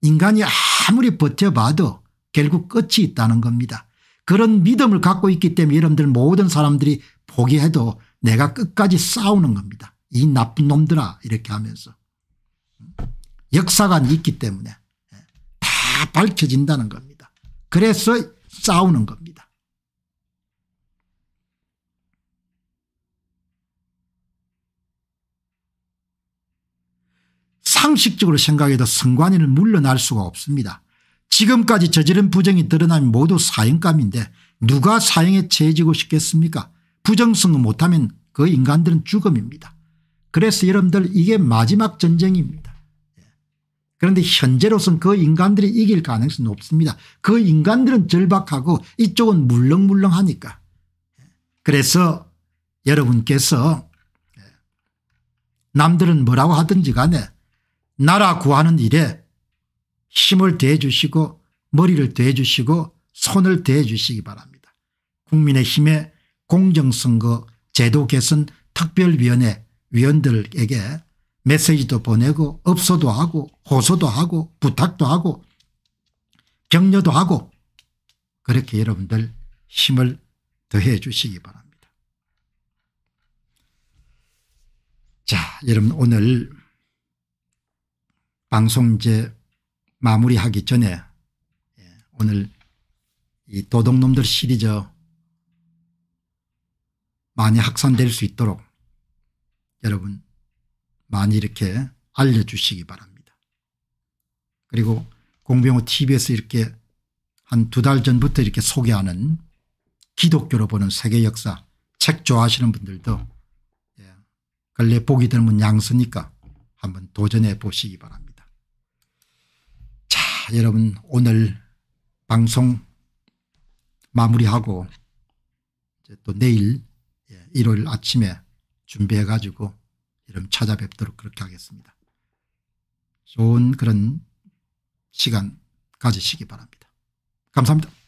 인간이 아무리 버텨봐도 결국 끝이 있다는 겁니다. 그런 믿음을 갖고 있기 때문에 여러분들 모든 사람들이 포기해도 내가 끝까지 싸우는 겁니다. 이 나쁜 놈들아 이렇게 하면서 역사관이 있기 때문에 예, 다 밝혀진다는 겁니다. 그래서 싸우는 겁니다. 상식적으로 생각해도 선관위를 물러날 수가 없습니다. 지금까지 저지른 부정이 드러나면 모두 사형감인데 누가 사형에 처해지고 싶겠습니까 부정성을 못하면 그 인간들은 죽음입니다. 그래서 여러분들 이게 마지막 전쟁입니다. 그런데 현재로서는 그 인간들이 이길 가능성이 높습니다. 그 인간들은 절박하고 이쪽은 물렁물렁하니까. 그래서 여러분께서 남들은 뭐라고 하든지 간에 나라 구하는 일에 힘을 대 주시고 머리를 대 주시고 손을 대 주시기 바랍니다. 국민의힘의 공정선거 제도 개선 특별위원회 위원들에게 메시지도 보내고 업소도 하고 호소도 하고 부탁도 하고 격려도 하고 그렇게 여러분들 힘을 더해 주시기 바랍니다. 자 여러분 오늘 방송 이제 마무리하기 전에 예, 오늘 이 도둑놈들 시리즈 많이 확산될 수 있도록 여러분 많이 이렇게 알려주시기 바랍니다. 그리고 공병호 tv에서 이렇게 한 두 달 전부터 이렇게 소개하는 기독교로 보는 세계 역사 책 좋아하시는 분들도 예, 근래 보기 드문 양수니까 한번 도전해 보시기 바랍니다. 자 여러분 오늘 방송 마무리하고 또 내일 예, 일요일 아침에 준비해 가지고 이름 찾아뵙도록 그렇게 하겠습니다. 좋은 그런 시간 가지시기 바랍니다. 감사합니다.